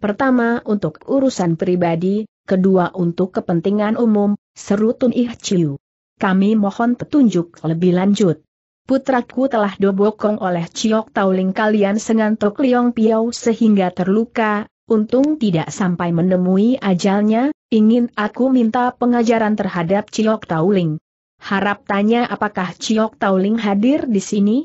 A: Pertama untuk urusan pribadi, kedua untuk kepentingan umum, seru Tun Ih Chiu kami mohon petunjuk lebih lanjut. Putraku telah dobokong oleh Ciok Tauling kalian sengantok Liong piao sehingga terluka, untung tidak sampai menemui ajalnya, ingin aku minta pengajaran terhadap Ciok Tauling. Harap tanya apakah Ciok Tauling hadir di sini?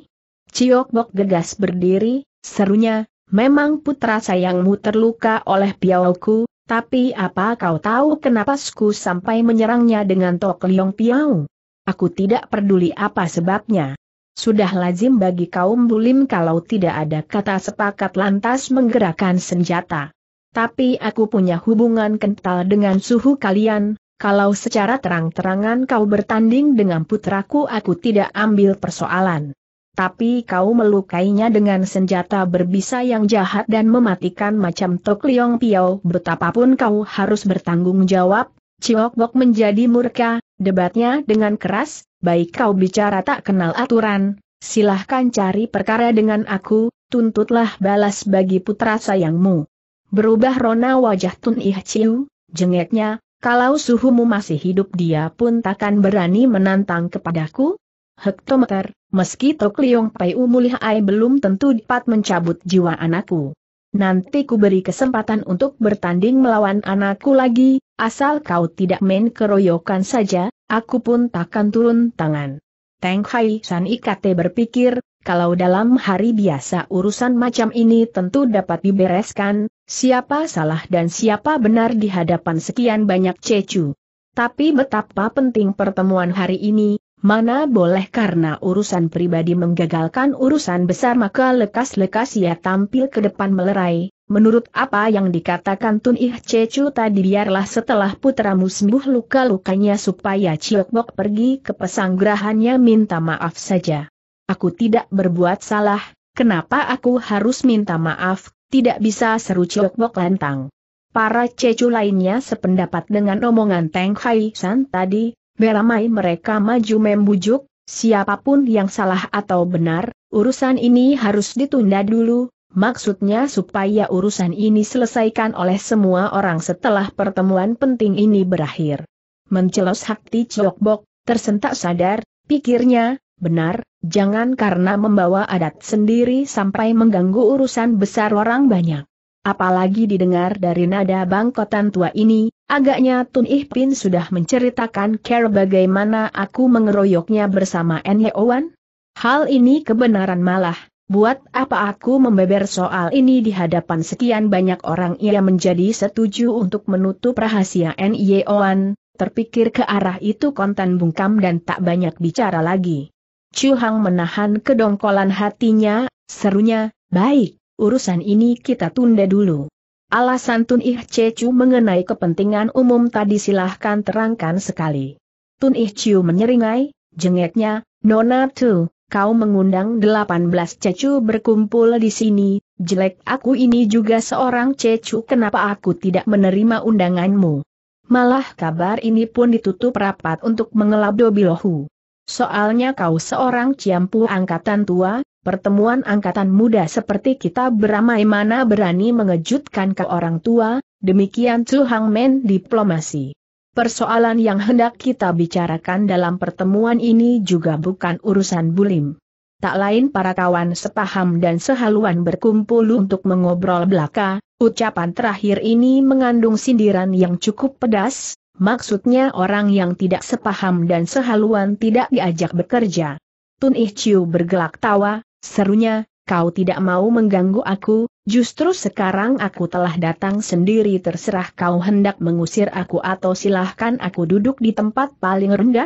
A: Ciok Bok gegas berdiri, serunya, memang putra sayangmu terluka oleh piauku, tapi apa kau tahu kenapa Sku sampai menyerangnya dengan Tok Liong Piau? Aku tidak peduli apa sebabnya. Sudah lazim bagi kaum bulim kalau tidak ada kata sepakat lantas menggerakkan senjata. Tapi aku punya hubungan kental dengan suhu kalian, kalau secara terang-terangan kau bertanding dengan putraku aku tidak ambil persoalan tapi kau melukainya dengan senjata berbisa yang jahat dan mematikan macam Tok Liong Piao. Betapapun kau harus bertanggung jawab, Ciok Bok menjadi murka, debatnya dengan keras, baik kau bicara tak kenal aturan, silahkan cari perkara dengan aku, tuntutlah balas bagi putra sayangmu. Berubah rona wajah Tun Ih Ciu, jengeknya, kalau suhumu masih hidup dia pun takkan berani menantang kepadaku, hektometer, meski Tok Liong Pai Ai belum tentu dapat mencabut jiwa anakku. Nanti ku beri kesempatan untuk bertanding melawan anakku lagi, asal kau tidak main keroyokan saja, aku pun takkan turun tangan. Teng Hai San Ikate berpikir, kalau dalam hari biasa urusan macam ini tentu dapat dibereskan, siapa salah dan siapa benar di hadapan sekian banyak cecu. Tapi betapa penting pertemuan hari ini, Mana boleh karena urusan pribadi menggagalkan urusan besar maka lekas-lekas ia tampil ke depan melerai. Menurut apa yang dikatakan Tun Ih Cecu tadi biarlah setelah putramu sembuh luka-lukanya supaya Ciok Bok pergi ke pesanggrahannya minta maaf saja. Aku tidak berbuat salah, kenapa aku harus minta maaf, tidak bisa seru Ciok Bok lantang. Para Cecu lainnya sependapat dengan omongan Teng Hai San tadi, beramai mereka maju membujuk, siapapun yang salah atau benar, urusan ini harus ditunda dulu, maksudnya supaya urusan ini selesaikan oleh semua orang setelah pertemuan penting ini berakhir. Mencelos Hakti Ciokbok, tersentak sadar, pikirnya, benar, jangan karena membawa adat sendiri sampai mengganggu urusan besar orang banyak. Apalagi didengar dari nada bangkotan tua ini, Agaknya Tun Ih sudah menceritakan care bagaimana aku mengeroyoknya bersama Nye Owan. Hal ini kebenaran malah, buat apa aku membeber soal ini di hadapan sekian banyak orang ia menjadi setuju untuk menutup rahasia Nye Owan. terpikir ke arah itu konten bungkam dan tak banyak bicara lagi. Chu Hang menahan kedongkolan hatinya, serunya, baik, urusan ini kita tunda dulu. Alasan Tun Ih Chu mengenai kepentingan umum tadi silahkan terangkan sekali. Tun Ih Ciu menyeringai, jengeknya, Nona Tu, kau mengundang 18 Cecu berkumpul di sini, jelek aku ini juga seorang Cecu kenapa aku tidak menerima undanganmu. Malah kabar ini pun ditutup rapat untuk mengelabdo bilohu. Soalnya kau seorang ciampu angkatan tua, pertemuan angkatan muda seperti kita beramai mana berani mengejutkan ke orang tua, demikian Chu Hang Men diplomasi. Persoalan yang hendak kita bicarakan dalam pertemuan ini juga bukan urusan bulim. Tak lain para kawan sepaham dan sehaluan berkumpul untuk mengobrol belaka, ucapan terakhir ini mengandung sindiran yang cukup pedas, maksudnya orang yang tidak sepaham dan sehaluan tidak diajak bekerja. Tun Ih Chiu bergelak tawa, Serunya, kau tidak mau mengganggu aku, justru sekarang aku telah datang sendiri terserah kau hendak mengusir aku atau silahkan aku duduk di tempat paling rendah.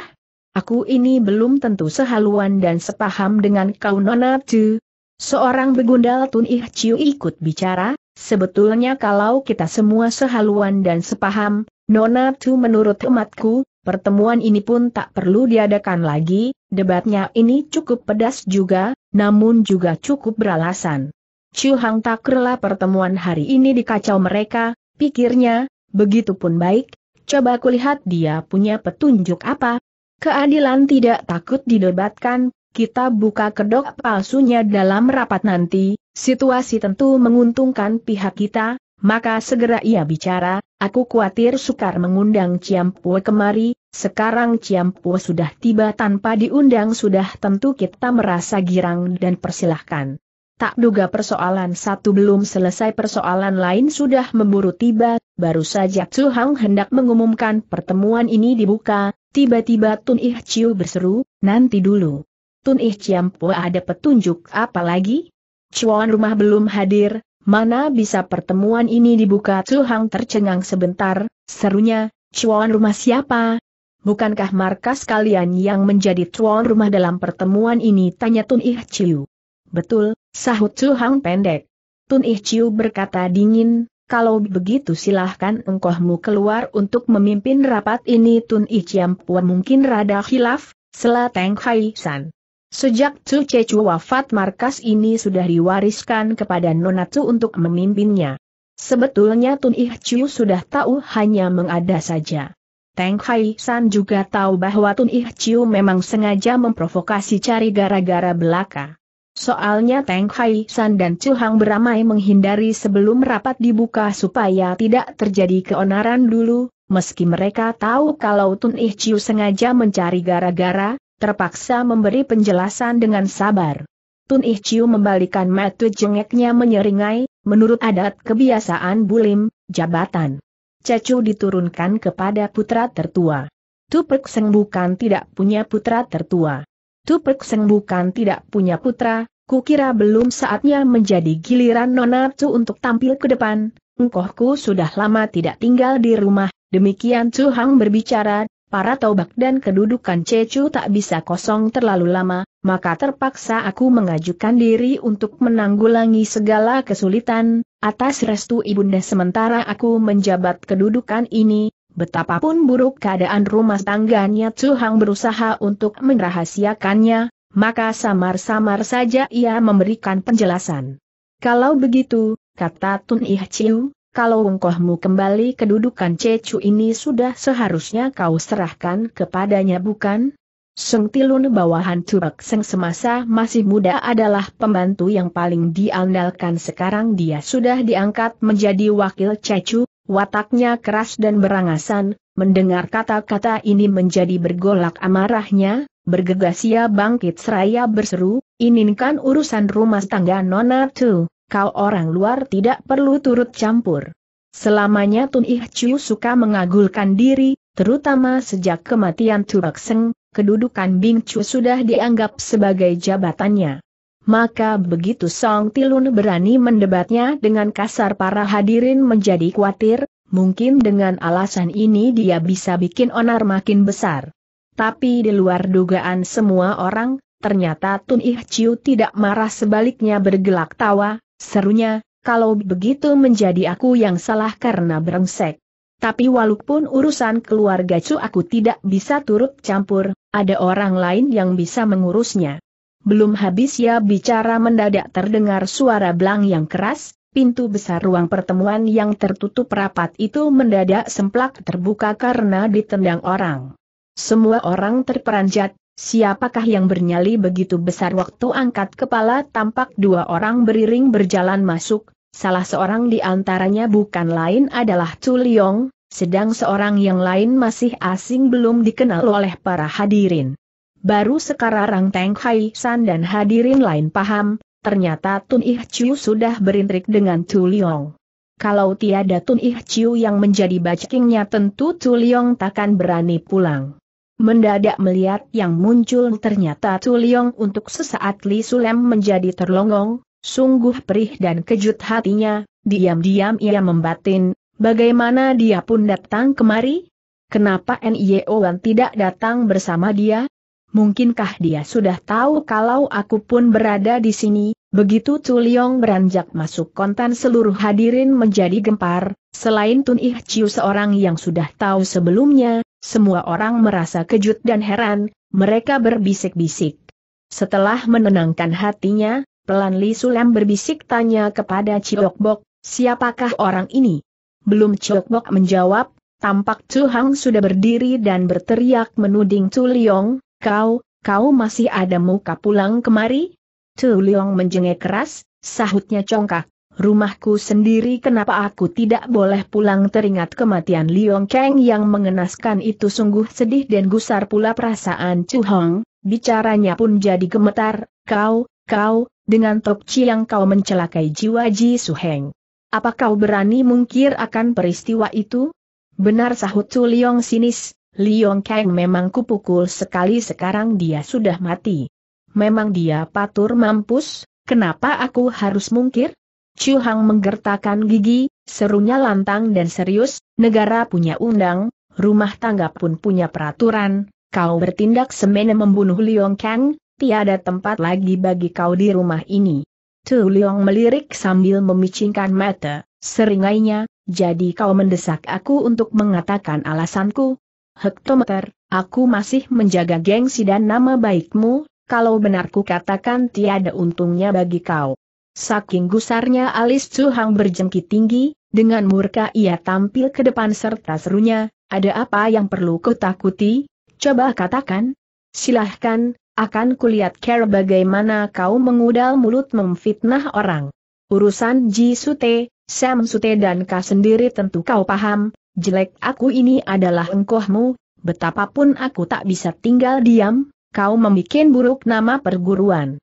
A: Aku ini belum tentu sehaluan dan sepaham dengan kau Nona Tu. Seorang begundal Tun Ih Chiu ikut bicara, sebetulnya kalau kita semua sehaluan dan sepaham, Nona Tu menurut umatku, Pertemuan ini pun tak perlu diadakan lagi, debatnya ini cukup pedas juga, namun juga cukup beralasan. Chu Hang tak rela pertemuan hari ini dikacau mereka, pikirnya, begitu pun baik, coba kulihat dia punya petunjuk apa. Keadilan tidak takut didebatkan, kita buka kedok palsunya dalam rapat nanti, situasi tentu menguntungkan pihak kita, maka segera ia bicara, Aku khawatir sukar mengundang Ciampue kemari, sekarang Ciampue sudah tiba tanpa diundang sudah tentu kita merasa girang dan persilahkan. Tak duga persoalan satu belum selesai persoalan lain sudah memburu tiba, baru saja Tsu Hang hendak mengumumkan pertemuan ini dibuka, tiba-tiba Tun Ih Chiu berseru, nanti dulu. Tun Ih Ciampua ada petunjuk apa lagi? Cuan rumah belum hadir, Mana bisa pertemuan ini dibuka Chu Hang tercengang sebentar, serunya, cuan rumah siapa? Bukankah markas kalian yang menjadi tuan rumah dalam pertemuan ini? Tanya Tun Ih Chiu. Betul, sahut Chu Hang pendek. Tun Ih Chiu berkata dingin, kalau begitu silahkan engkohmu keluar untuk memimpin rapat ini Tun Ih Chiam mungkin rada khilaf, Selateng Hai San. Sejak Chu Cecu wafat markas ini sudah diwariskan kepada Nona Tu untuk memimpinnya. Sebetulnya Tun Ih Chu sudah tahu hanya mengada saja. Teng Hai San juga tahu bahwa Tun Ih Chu memang sengaja memprovokasi cari gara-gara belaka. Soalnya Teng Hai San dan Chu Hang beramai menghindari sebelum rapat dibuka supaya tidak terjadi keonaran dulu, meski mereka tahu kalau Tun Ih Chiu sengaja mencari gara-gara, terpaksa memberi penjelasan dengan sabar. Tun Ih membalikan mata jengeknya menyeringai, menurut adat kebiasaan bulim, jabatan. Cecu diturunkan kepada putra tertua. Tu Pek Seng bukan tidak punya putra tertua. Tu Pek Seng bukan tidak punya putra, kukira belum saatnya menjadi giliran Nona Tu untuk tampil ke depan, engkohku sudah lama tidak tinggal di rumah, demikian Tu Hang berbicara, para taubak dan kedudukan Cecu tak bisa kosong terlalu lama, maka terpaksa aku mengajukan diri untuk menanggulangi segala kesulitan, atas restu ibunda sementara aku menjabat kedudukan ini, betapapun buruk keadaan rumah tangganya Hang berusaha untuk merahasiakannya, maka samar-samar saja ia memberikan penjelasan. Kalau begitu, kata Tun Ih Chiu, kalau ungkohmu kembali kedudukan Cecu ini sudah seharusnya kau serahkan kepadanya bukan? Seng Tilun bawahan Turek Seng semasa masih muda adalah pembantu yang paling diandalkan sekarang dia sudah diangkat menjadi wakil Cecu, wataknya keras dan berangasan, mendengar kata-kata ini menjadi bergolak amarahnya, bergegas ia bangkit seraya berseru, ininkan urusan rumah tangga Nona tuh kau orang luar tidak perlu turut campur. Selamanya Tun Ih Chiu suka mengagulkan diri, terutama sejak kematian Tubak Seng, kedudukan Bing Chu sudah dianggap sebagai jabatannya. Maka begitu Song Tilun berani mendebatnya dengan kasar para hadirin menjadi khawatir, mungkin dengan alasan ini dia bisa bikin onar makin besar. Tapi di luar dugaan semua orang, ternyata Tun Ih Chiu tidak marah sebaliknya bergelak tawa, Serunya, kalau begitu menjadi aku yang salah karena berengsek. Tapi walaupun urusan keluarga cu aku tidak bisa turut campur, ada orang lain yang bisa mengurusnya. Belum habis ya bicara mendadak terdengar suara belang yang keras, pintu besar ruang pertemuan yang tertutup rapat itu mendadak semplak terbuka karena ditendang orang. Semua orang terperanjat, Siapakah yang bernyali begitu besar waktu angkat kepala tampak dua orang beriring berjalan masuk, salah seorang di antaranya bukan lain adalah Chu Liong, sedang seorang yang lain masih asing belum dikenal oleh para hadirin. Baru sekarang Teng Hai San dan hadirin lain paham, ternyata Tun Ih Chiu sudah berintrik dengan Chu Liong. Kalau tiada Tun Ih Chiu yang menjadi bajkingnya tentu Chu Liong takkan berani pulang. Mendadak melihat yang muncul ternyata Tuliong untuk sesaat Li Sulem menjadi terlongong, sungguh perih dan kejut hatinya, diam-diam ia membatin, bagaimana dia pun datang kemari? Kenapa NIO Wan tidak datang bersama dia? Mungkinkah dia sudah tahu kalau aku pun berada di sini? Begitu Tuliong beranjak masuk konten seluruh hadirin menjadi gempar, selain Tun Ih Chiu seorang yang sudah tahu sebelumnya, semua orang merasa kejut dan heran, mereka berbisik-bisik. Setelah menenangkan hatinya, pelan Li Sulem berbisik tanya kepada Chiok Bok, siapakah orang ini? Belum Chiok Bok menjawab, tampak Chu Hang sudah berdiri dan berteriak menuding Chu Liong, kau, kau masih ada muka pulang kemari? Tu Liong menjengek keras, sahutnya congkak rumahku sendiri kenapa aku tidak boleh pulang teringat kematian Liong Kang yang mengenaskan itu sungguh sedih dan gusar pula perasaan Chu Hong, bicaranya pun jadi gemetar, kau, kau, dengan Tok Chi yang kau mencelakai jiwa Ji Su Heng. Apa kau berani mungkir akan peristiwa itu? Benar sahut Chu Liong sinis, Liong Kang memang kupukul sekali sekarang dia sudah mati. Memang dia patur mampus, kenapa aku harus mungkir? Chu Hang menggertakkan gigi, serunya lantang dan serius, negara punya undang, rumah tangga pun punya peraturan, kau bertindak semena membunuh Liong Kang, tiada tempat lagi bagi kau di rumah ini. Tu Liong melirik sambil memicingkan mata, seringainya, jadi kau mendesak aku untuk mengatakan alasanku. Hektometer, aku masih menjaga gengsi dan nama baikmu, kalau benarku katakan tiada untungnya bagi kau. Saking gusarnya alis Chu Hang berjengki tinggi, dengan murka ia tampil ke depan serta serunya, ada apa yang perlu kutakuti? takuti? Coba katakan. Silahkan, akan kulihat care bagaimana kau mengudal mulut memfitnah orang. Urusan Ji Sute, Sam Sute dan Ka sendiri tentu kau paham, jelek aku ini adalah engkohmu, betapapun aku tak bisa tinggal diam, kau membuat buruk nama perguruan.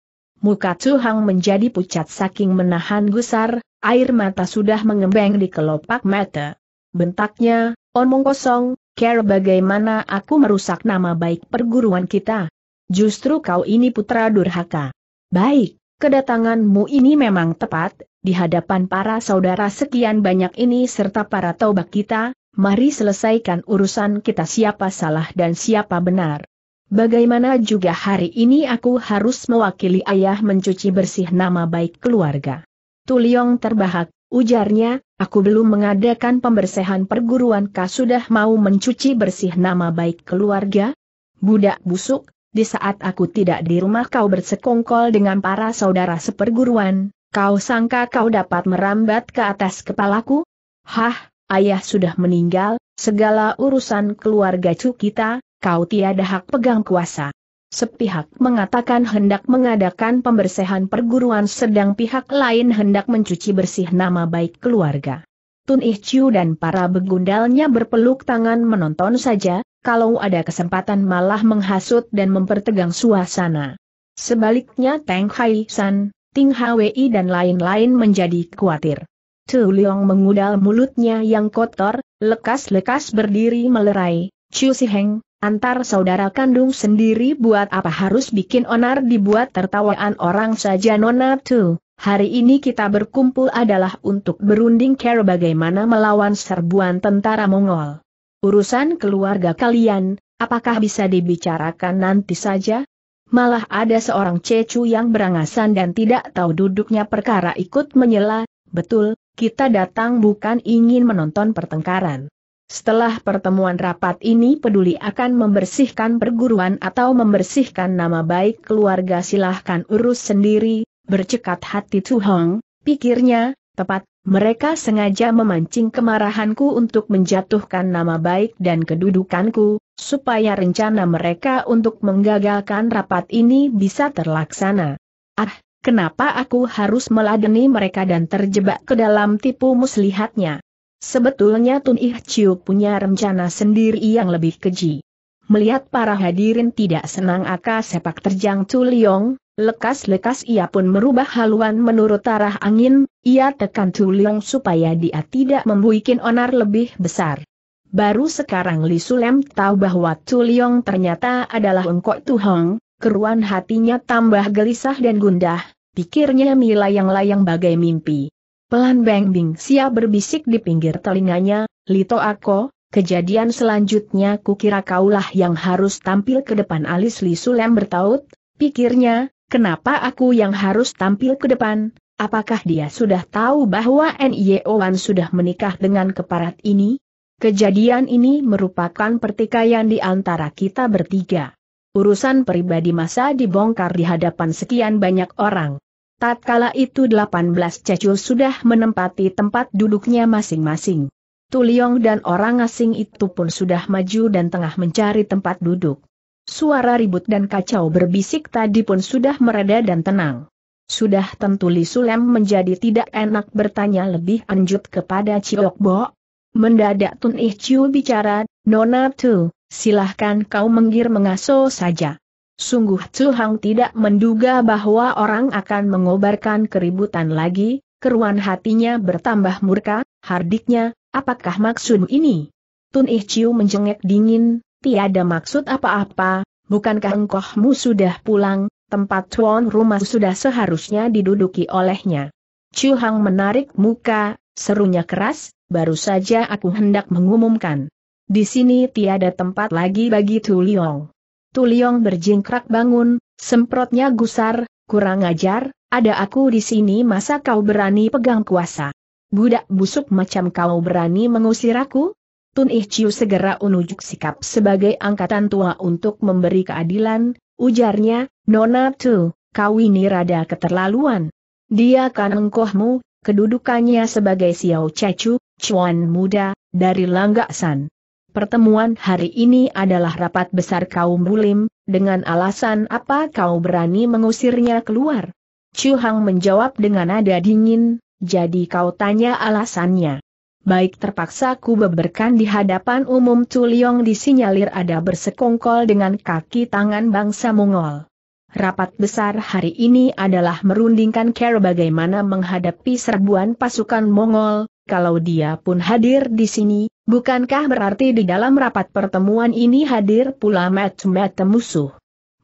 A: Muka Chu menjadi pucat saking menahan gusar, air mata sudah mengembang di kelopak mata. Bentaknya, omong kosong, care bagaimana aku merusak nama baik perguruan kita. Justru kau ini putra durhaka. Baik, kedatanganmu ini memang tepat, di hadapan para saudara sekian banyak ini serta para taubak kita, mari selesaikan urusan kita siapa salah dan siapa benar. Bagaimana juga hari ini aku harus mewakili ayah mencuci bersih nama baik keluarga. Tuliong terbahak, ujarnya, aku belum mengadakan pembersihan perguruan kah sudah mau mencuci bersih nama baik keluarga? Budak busuk, di saat aku tidak di rumah kau bersekongkol dengan para saudara seperguruan, kau sangka kau dapat merambat ke atas kepalaku? Hah, ayah sudah meninggal, segala urusan keluarga cu kita, kau tiada hak pegang kuasa. Sepihak mengatakan hendak mengadakan pembersihan perguruan sedang pihak lain hendak mencuci bersih nama baik keluarga. Tun Ichiu dan para begundalnya berpeluk tangan menonton saja, kalau ada kesempatan malah menghasut dan mempertegang suasana. Sebaliknya Teng Hai San, Ting Hwi dan lain-lain menjadi khawatir. Tu Leong mengudal mulutnya yang kotor, lekas-lekas berdiri melerai, Chu Si Heng, antar saudara kandung sendiri buat apa harus bikin onar dibuat tertawaan orang saja Nona tuh. Hari ini kita berkumpul adalah untuk berunding care bagaimana melawan serbuan tentara Mongol. Urusan keluarga kalian, apakah bisa dibicarakan nanti saja? Malah ada seorang cecu yang berangasan dan tidak tahu duduknya perkara ikut menyela, betul, kita datang bukan ingin menonton pertengkaran. Setelah pertemuan rapat ini peduli akan membersihkan perguruan atau membersihkan nama baik keluarga silahkan urus sendiri, bercekat hati Tuhong, pikirnya, tepat, mereka sengaja memancing kemarahanku untuk menjatuhkan nama baik dan kedudukanku, supaya rencana mereka untuk menggagalkan rapat ini bisa terlaksana. Ah, kenapa aku harus meladeni mereka dan terjebak ke dalam tipu muslihatnya? Sebetulnya Tun Ih Chiu punya rencana sendiri yang lebih keji. Melihat para hadirin tidak senang aka sepak terjang Tuliong, lekas-lekas ia pun merubah haluan menurut arah angin, ia tekan Tuliong supaya dia tidak membuikin onar lebih besar. Baru sekarang Li Sulem tahu bahwa Tuliong ternyata adalah Engkok Tuhong, keruan hatinya tambah gelisah dan gundah, pikirnya milayang-layang bagai mimpi. Pelan Beng Bing Sia berbisik di pinggir telinganya, Lito Ako, kejadian selanjutnya kukira kaulah yang harus tampil ke depan alis Li Sulem bertaut, pikirnya, kenapa aku yang harus tampil ke depan, apakah dia sudah tahu bahwa N.I.O. Wan sudah menikah dengan keparat ini? Kejadian ini merupakan pertikaian di antara kita bertiga. Urusan pribadi masa dibongkar di hadapan sekian banyak orang. Tatkala itu 18 cecu sudah menempati tempat duduknya masing-masing. Tuliong dan orang asing itu pun sudah maju dan tengah mencari tempat duduk. Suara ribut dan kacau berbisik tadi pun sudah mereda dan tenang. Sudah tentu Li menjadi tidak enak bertanya lebih lanjut kepada Ciok Bo. Mendadak Tun Ih Ciu bicara, Nona Tu, silahkan kau menggir mengaso saja. Sungguh Chu Hang tidak menduga bahwa orang akan mengobarkan keributan lagi, keruan hatinya bertambah murka, hardiknya, apakah maksud ini? Tun Ih Chiu menjengek dingin, tiada maksud apa-apa, bukankah engkohmu sudah pulang, tempat tuan rumah sudah seharusnya diduduki olehnya. Chu Hang menarik muka, serunya keras, baru saja aku hendak mengumumkan. Di sini tiada tempat lagi bagi Tu Liong. Tuliong berjingkrak bangun, semprotnya gusar, kurang ajar, ada aku di sini masa kau berani pegang kuasa. Budak busuk macam kau berani mengusir aku? Tun Ichiu segera unujuk sikap sebagai angkatan tua untuk memberi keadilan, ujarnya, Nona Tu, kau ini rada keterlaluan. Dia kan engkohmu, kedudukannya sebagai Xiao Cecu, Chuan muda, dari San pertemuan hari ini adalah rapat besar kaum bulim, dengan alasan apa kau berani mengusirnya keluar? Chu Hang menjawab dengan nada dingin, jadi kau tanya alasannya. Baik terpaksa ku beberkan di hadapan umum Liong disinyalir ada bersekongkol dengan kaki tangan bangsa Mongol. Rapat besar hari ini adalah merundingkan cara bagaimana menghadapi serbuan pasukan Mongol, kalau dia pun hadir di sini, bukankah berarti di dalam rapat pertemuan ini hadir pula macam-macam musuh?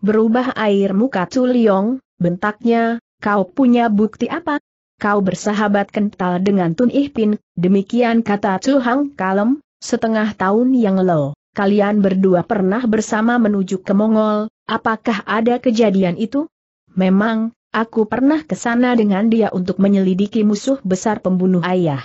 A: Berubah air muka Culiong, bentaknya, kau punya bukti apa? Kau bersahabat kental dengan Tun Ihpin, demikian kata Chu Hang Kalem, setengah tahun yang lo, kalian berdua pernah bersama menuju ke Mongol, apakah ada kejadian itu? Memang, aku pernah ke sana dengan dia untuk menyelidiki musuh besar pembunuh ayah.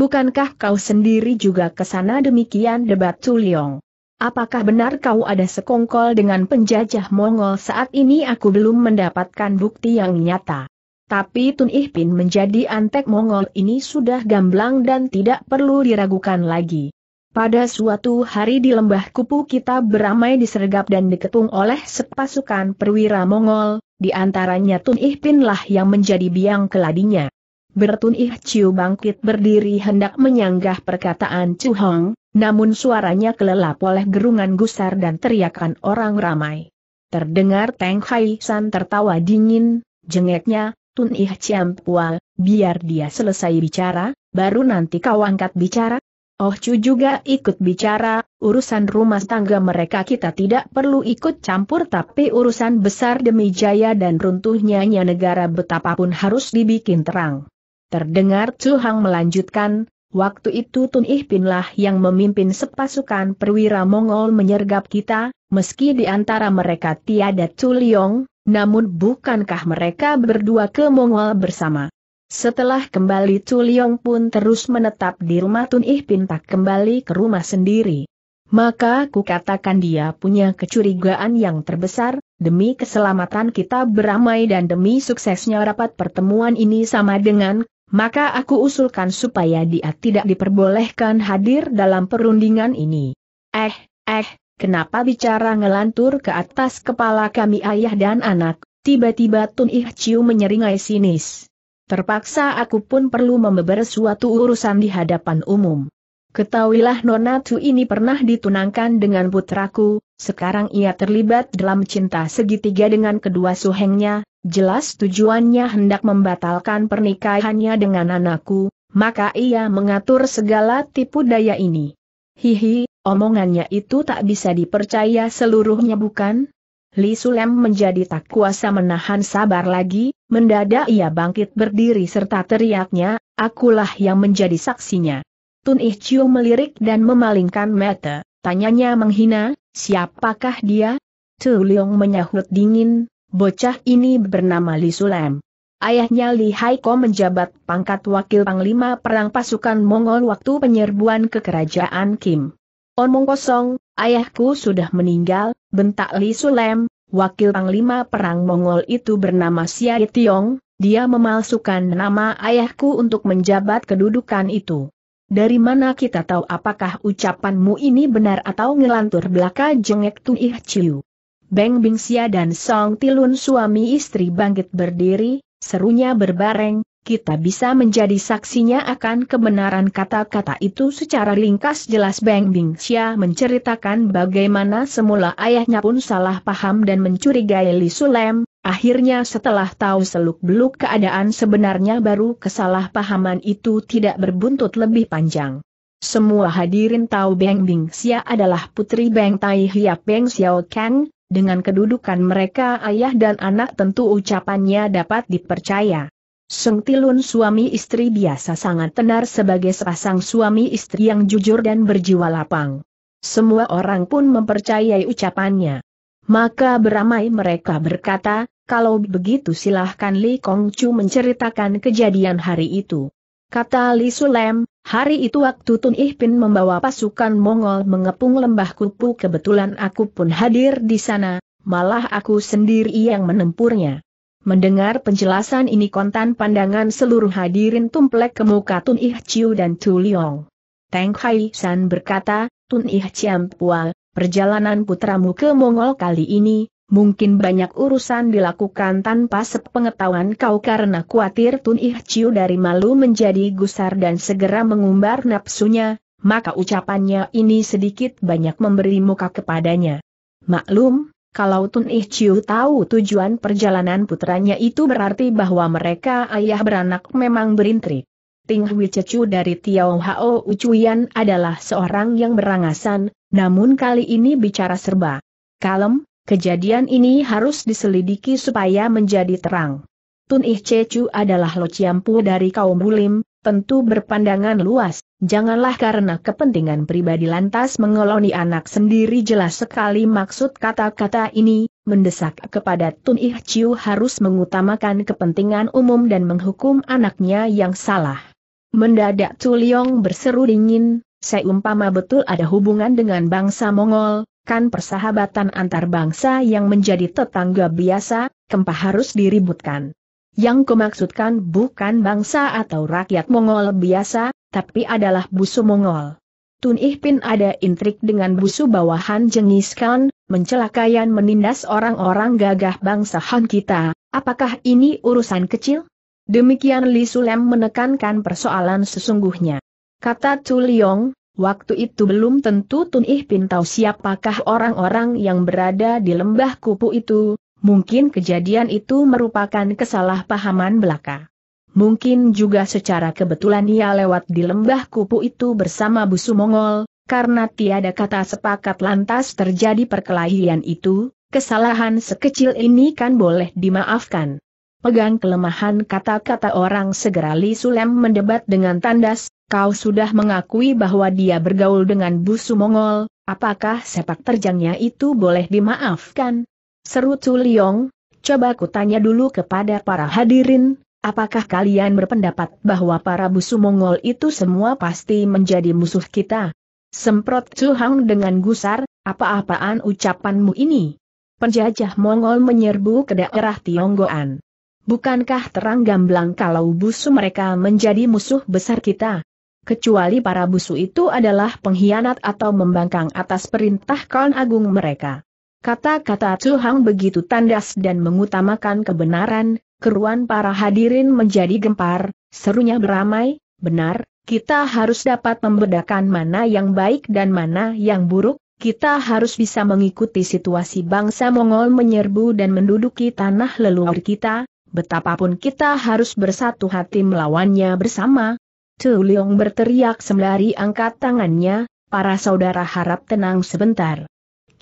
A: Bukankah kau sendiri juga ke sana demikian debat Tuliong? Apakah benar kau ada sekongkol dengan penjajah Mongol saat ini aku belum mendapatkan bukti yang nyata. Tapi Tun Ihpin menjadi antek Mongol ini sudah gamblang dan tidak perlu diragukan lagi. Pada suatu hari di lembah kupu kita beramai disergap dan diketung oleh sepasukan perwira Mongol, di antaranya Tun Ihpin lah yang menjadi biang keladinya. Bertun Ih Chiu bangkit berdiri hendak menyanggah perkataan Chu Hong, namun suaranya kelelap oleh gerungan gusar dan teriakan orang ramai. Terdengar Teng Hai San tertawa dingin, jengeknya, Tun Ih Chiam Pual, biar dia selesai bicara, baru nanti kau angkat bicara. Oh Chu juga ikut bicara, urusan rumah tangga mereka kita tidak perlu ikut campur tapi urusan besar demi jaya dan runtuhnya negara betapapun harus dibikin terang. Terdengar Chu Hang melanjutkan, waktu itu Tun Ih lah yang memimpin sepasukan perwira Mongol menyergap kita, meski di antara mereka tiada Chu Liong, namun bukankah mereka berdua ke Mongol bersama? Setelah kembali Chu Liong pun terus menetap di rumah Tun Ih tak kembali ke rumah sendiri. Maka ku katakan dia punya kecurigaan yang terbesar, demi keselamatan kita beramai dan demi suksesnya rapat pertemuan ini sama dengan maka aku usulkan supaya dia tidak diperbolehkan hadir dalam perundingan ini. Eh, eh, kenapa bicara ngelantur ke atas kepala kami ayah dan anak? Tiba-tiba Tun Ih Chiu menyeringai sinis. Terpaksa aku pun perlu membeber suatu urusan di hadapan umum. Ketahuilah Nona Tu ini pernah ditunangkan dengan putraku, sekarang ia terlibat dalam cinta segitiga dengan kedua suhengnya, jelas tujuannya hendak membatalkan pernikahannya dengan anakku, maka ia mengatur segala tipu daya ini. Hihi, omongannya itu tak bisa dipercaya seluruhnya bukan? Li Sulem menjadi tak kuasa menahan sabar lagi, mendadak ia bangkit berdiri serta teriaknya, akulah yang menjadi saksinya. Tun Ih Chiu melirik dan memalingkan mata, tanyanya menghina, siapakah dia? Tu Leong menyahut dingin, bocah ini bernama Li Sulem. Ayahnya Li Haiko menjabat pangkat wakil panglima perang pasukan Mongol waktu penyerbuan ke kerajaan Kim. Omong kosong, ayahku sudah meninggal, bentak Li Sulem, wakil panglima perang Mongol itu bernama Xia Tiong, dia memalsukan nama ayahku untuk menjabat kedudukan itu dari mana kita tahu apakah ucapanmu ini benar atau ngelantur belaka jengek Ih Ciu. Beng Bingsia dan Song Tilun suami istri bangkit berdiri, serunya berbareng, kita bisa menjadi saksinya akan kebenaran kata-kata itu secara ringkas jelas Beng Bingsia menceritakan bagaimana semula ayahnya pun salah paham dan mencurigai Li Sulem, Akhirnya setelah tahu seluk-beluk keadaan sebenarnya baru kesalahpahaman itu tidak berbuntut lebih panjang. Semua hadirin tahu Beng Bing Xia adalah putri Beng Tai Hiap Beng Xiao Kang, dengan kedudukan mereka ayah dan anak tentu ucapannya dapat dipercaya. Seng Tilun suami istri biasa sangat tenar sebagai sepasang suami istri yang jujur dan berjiwa lapang. Semua orang pun mempercayai ucapannya. Maka beramai mereka berkata, kalau begitu silahkan Li Kong Chu menceritakan kejadian hari itu. Kata Li Sulem, hari itu waktu Tun Ih Pin membawa pasukan Mongol mengepung lembah kupu kebetulan aku pun hadir di sana, malah aku sendiri yang menempurnya. Mendengar penjelasan ini kontan pandangan seluruh hadirin tumplek ke muka Tun Ih Chiu dan Tu Liong. Teng Hai San berkata, Tun Ih Chiam Pual, Perjalanan putramu ke Mongol kali ini, mungkin banyak urusan dilakukan tanpa sepengetahuan kau karena khawatir Tun Ih dari malu menjadi gusar dan segera mengumbar nafsunya, maka ucapannya ini sedikit banyak memberi muka kepadanya. Maklum, kalau Tun Ih tahu tujuan perjalanan putranya itu berarti bahwa mereka ayah beranak memang berintrik. Ting Hui Cecu dari Tiao Hao Ucuyan adalah seorang yang berangasan, namun kali ini bicara serba kalem, kejadian ini harus diselidiki supaya menjadi terang. Tun Ih Cecu adalah Lo Ciampu dari kaum Bulim, tentu berpandangan luas, janganlah karena kepentingan pribadi lantas mengeloni anak sendiri jelas sekali maksud kata-kata ini, mendesak kepada Tun Ih Ciu harus mengutamakan kepentingan umum dan menghukum anaknya yang salah. Mendadak Tuliong berseru dingin, seumpama betul ada hubungan dengan bangsa Mongol, kan persahabatan antar bangsa yang menjadi tetangga biasa, kempah harus diributkan. Yang kumaksudkan bukan bangsa atau rakyat Mongol biasa, tapi adalah busu Mongol. Tun Ipin ada intrik dengan busu bawahan Jengis Khan, mencelakaian menindas orang-orang gagah bangsa Han kita, apakah ini urusan kecil? Demikian Li Sulem menekankan persoalan sesungguhnya. Kata Chu Liong, waktu itu belum tentu Tun Ih Pin tahu siapakah orang-orang yang berada di lembah kupu itu, mungkin kejadian itu merupakan kesalahpahaman belaka. Mungkin juga secara kebetulan ia lewat di lembah kupu itu bersama Busu Mongol, karena tiada kata sepakat lantas terjadi perkelahian itu, kesalahan sekecil ini kan boleh dimaafkan pegang kelemahan kata-kata orang segera Li Sulem mendebat dengan tandas, kau sudah mengakui bahwa dia bergaul dengan busu Mongol, apakah sepak terjangnya itu boleh dimaafkan? Seru Tu Liong, coba kutanya dulu kepada para hadirin, Apakah kalian berpendapat bahwa para busu Mongol itu semua pasti menjadi musuh kita? Semprot Hang dengan gusar, apa-apaan ucapanmu ini? Penjajah Mongol menyerbu ke daerah Tionggoan. Bukankah terang gamblang kalau busu mereka menjadi musuh besar kita? Kecuali para busu itu adalah pengkhianat atau membangkang atas perintah kawan agung mereka. Kata-kata Tuhan begitu tandas dan mengutamakan kebenaran, keruan para hadirin menjadi gempar, serunya beramai, benar, kita harus dapat membedakan mana yang baik dan mana yang buruk, kita harus bisa mengikuti situasi bangsa Mongol menyerbu dan menduduki tanah leluhur kita, Betapapun kita harus bersatu hati melawannya bersama. Tu Leong berteriak sembari angkat tangannya, para saudara harap tenang sebentar.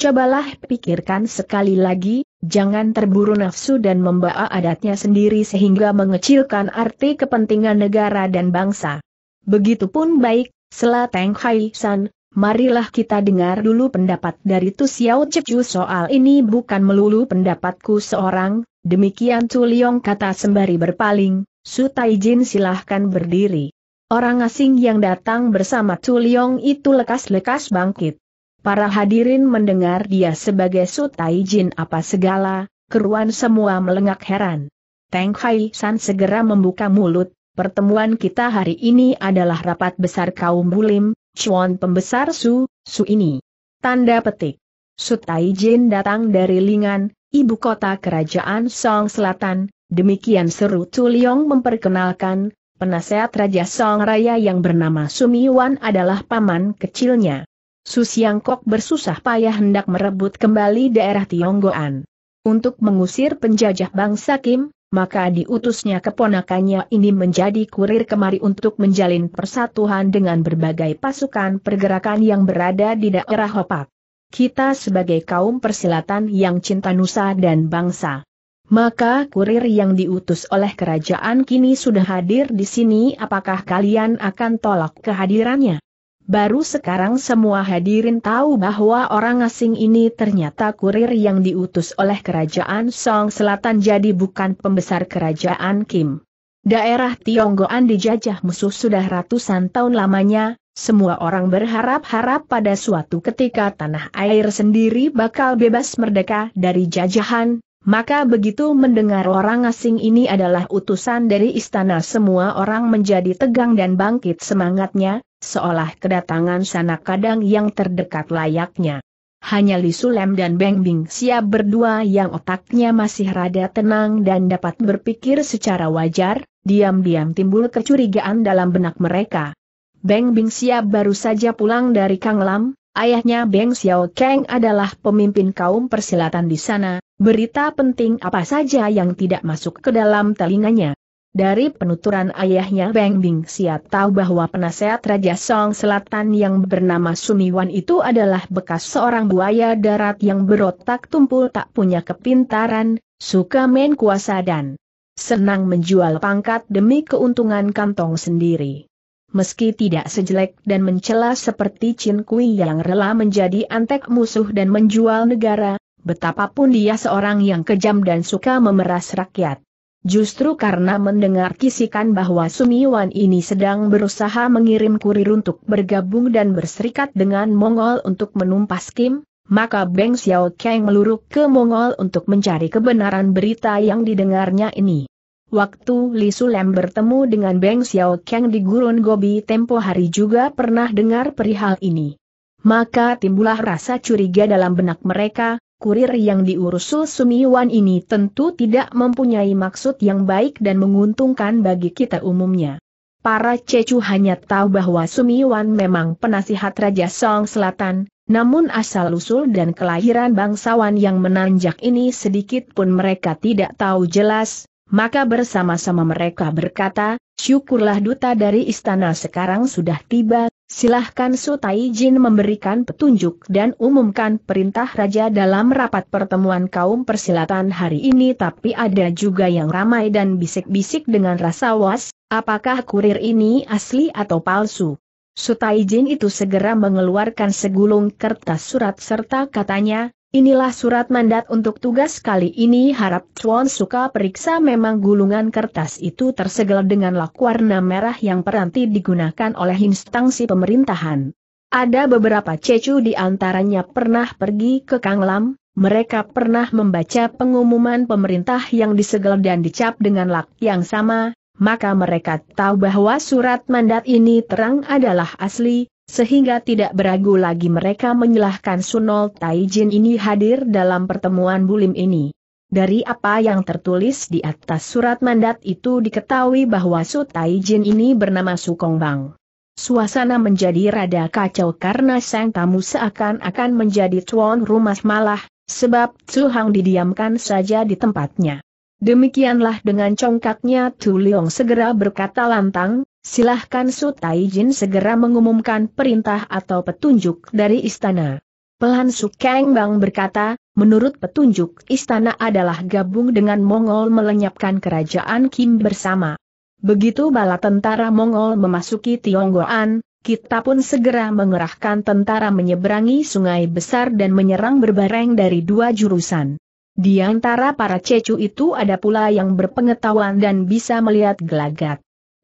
A: Cobalah pikirkan sekali lagi, jangan terburu nafsu dan membawa adatnya sendiri sehingga mengecilkan arti kepentingan negara dan bangsa. Begitupun baik, Selateng Hai San, marilah kita dengar dulu pendapat dari Tu Xiao soal ini bukan melulu pendapatku seorang, demikian Tu Liong kata sembari berpaling, Su Taijin silahkan berdiri. Orang asing yang datang bersama Tu Liong itu lekas-lekas bangkit. Para hadirin mendengar dia sebagai Su Taijin apa segala, keruan semua melengak heran. Teng Hai San segera membuka mulut, pertemuan kita hari ini adalah rapat besar kaum bulim, Chuan pembesar Su, Su ini. Tanda petik. Su Taijin datang dari Lingan, ibu kota kerajaan Song Selatan, demikian seru Tuliong memperkenalkan, penasehat Raja Song Raya yang bernama Sumiwan adalah paman kecilnya. Su Siangkok bersusah payah hendak merebut kembali daerah Tionggoan. Untuk mengusir penjajah bangsa Kim, maka diutusnya keponakannya ini menjadi kurir kemari untuk menjalin persatuan dengan berbagai pasukan pergerakan yang berada di daerah Hopak. Kita sebagai kaum persilatan yang cinta nusa dan bangsa. Maka kurir yang diutus oleh kerajaan kini sudah hadir di sini apakah kalian akan tolak kehadirannya? Baru sekarang semua hadirin tahu bahwa orang asing ini ternyata kurir yang diutus oleh kerajaan Song Selatan jadi bukan pembesar kerajaan Kim. Daerah Tionggoan dijajah musuh sudah ratusan tahun lamanya, semua orang berharap-harap pada suatu ketika tanah air sendiri bakal bebas merdeka dari jajahan, maka begitu mendengar orang asing ini adalah utusan dari istana semua orang menjadi tegang dan bangkit semangatnya, seolah kedatangan sanak kadang yang terdekat layaknya. Hanya Li Sulem dan Beng Bing siap berdua yang otaknya masih rada tenang dan dapat berpikir secara wajar, diam-diam timbul kecurigaan dalam benak mereka. Beng Bing siap baru saja pulang dari Kang Lam, ayahnya Beng Xiao Kang adalah pemimpin kaum persilatan di sana, Berita penting apa saja yang tidak masuk ke dalam telinganya. Dari penuturan ayahnya Beng Bing Siat tahu bahwa penasehat Raja Song Selatan yang bernama Sumiwan itu adalah bekas seorang buaya darat yang berotak tumpul tak punya kepintaran, suka main kuasa dan senang menjual pangkat demi keuntungan kantong sendiri. Meski tidak sejelek dan mencela seperti Chin Kui yang rela menjadi antek musuh dan menjual negara, Betapapun dia seorang yang kejam dan suka memeras rakyat. Justru karena mendengar kisikan bahwa Sumiwan ini sedang berusaha mengirim kurir untuk bergabung dan berserikat dengan Mongol untuk menumpas Kim, maka Beng Xiao Kang meluruk ke Mongol untuk mencari kebenaran berita yang didengarnya ini. Waktu Li Sulem bertemu dengan Beng Xiao Kang di Gurun Gobi tempo hari juga pernah dengar perihal ini. Maka timbullah rasa curiga dalam benak mereka, kurir yang diurus diurusul Sumiwan ini tentu tidak mempunyai maksud yang baik dan menguntungkan bagi kita umumnya. Para cecu hanya tahu bahwa Sumiwan memang penasihat Raja Song Selatan, namun asal-usul dan kelahiran bangsawan yang menanjak ini sedikit pun mereka tidak tahu jelas, maka bersama-sama mereka berkata, syukurlah duta dari istana sekarang sudah tiba, Silahkan Su Jin memberikan petunjuk dan umumkan perintah raja dalam rapat pertemuan kaum persilatan hari ini tapi ada juga yang ramai dan bisik-bisik dengan rasa was, apakah kurir ini asli atau palsu. Su Jin itu segera mengeluarkan segulung kertas surat serta katanya, Inilah surat mandat untuk tugas kali ini harap Chuan suka periksa memang gulungan kertas itu tersegel dengan lak warna merah yang peranti digunakan oleh instansi pemerintahan. Ada beberapa cecu di antaranya pernah pergi ke Kanglam, mereka pernah membaca pengumuman pemerintah yang disegel dan dicap dengan lak yang sama, maka mereka tahu bahwa surat mandat ini terang adalah asli, sehingga tidak beragu lagi mereka menyalahkan Sunol Taijin ini hadir dalam pertemuan bulim ini. Dari apa yang tertulis di atas surat mandat itu diketahui bahwa Su Taijin ini bernama Su Kongbang. Suasana menjadi rada kacau karena sang tamu seakan-akan menjadi tuan rumah malah, sebab Su Hang didiamkan saja di tempatnya. Demikianlah dengan congkaknya Tu Leong segera berkata lantang, silahkan Su Jin segera mengumumkan perintah atau petunjuk dari istana. Pelan Su Kang Bang berkata, menurut petunjuk istana adalah gabung dengan Mongol melenyapkan kerajaan Kim bersama. Begitu bala tentara Mongol memasuki Tionggoan, kita pun segera mengerahkan tentara menyeberangi sungai besar dan menyerang berbareng dari dua jurusan. Di antara para cecu itu ada pula yang berpengetahuan dan bisa melihat gelagat.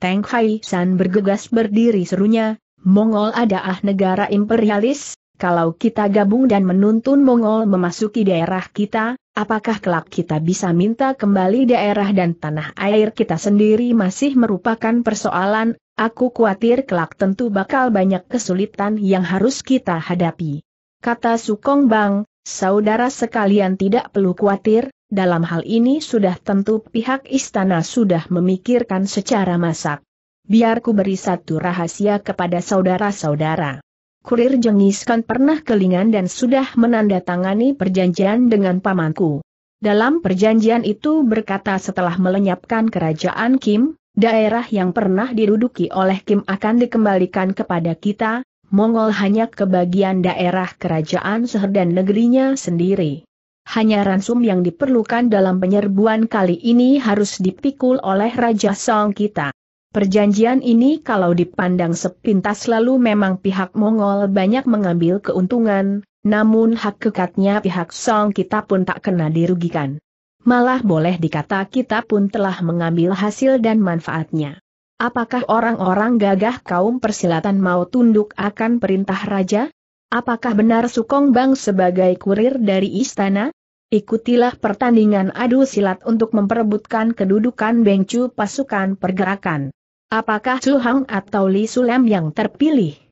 A: Teng Hai San bergegas berdiri serunya, Mongol ada ah negara imperialis, kalau kita gabung dan menuntun Mongol memasuki daerah kita, apakah kelak kita bisa minta kembali daerah dan tanah air kita sendiri masih merupakan persoalan, aku khawatir kelak tentu bakal banyak kesulitan yang harus kita hadapi. Kata Sukong Bang, saudara sekalian tidak perlu khawatir, dalam hal ini sudah tentu pihak istana sudah memikirkan secara masak. Biarku beri satu rahasia kepada saudara-saudara. Kurir Jengis kan pernah kelingan dan sudah menandatangani perjanjian dengan pamanku. Dalam perjanjian itu berkata setelah melenyapkan kerajaan Kim, daerah yang pernah diduduki oleh Kim akan dikembalikan kepada kita, Mongol hanya kebagian daerah kerajaan Seher dan negerinya sendiri. Hanya ransum yang diperlukan dalam penyerbuan kali ini harus dipikul oleh Raja Song kita. Perjanjian ini kalau dipandang sepintas lalu memang pihak Mongol banyak mengambil keuntungan, namun hak kekatnya pihak Song kita pun tak kena dirugikan. Malah boleh dikata kita pun telah mengambil hasil dan manfaatnya. Apakah orang-orang gagah kaum persilatan mau tunduk akan perintah raja? Apakah benar Sukong Bang sebagai kurir dari istana? Ikutilah pertandingan adu silat untuk memperebutkan kedudukan Bengcu pasukan pergerakan. Apakah Chu Hang atau Li Sulem yang terpilih?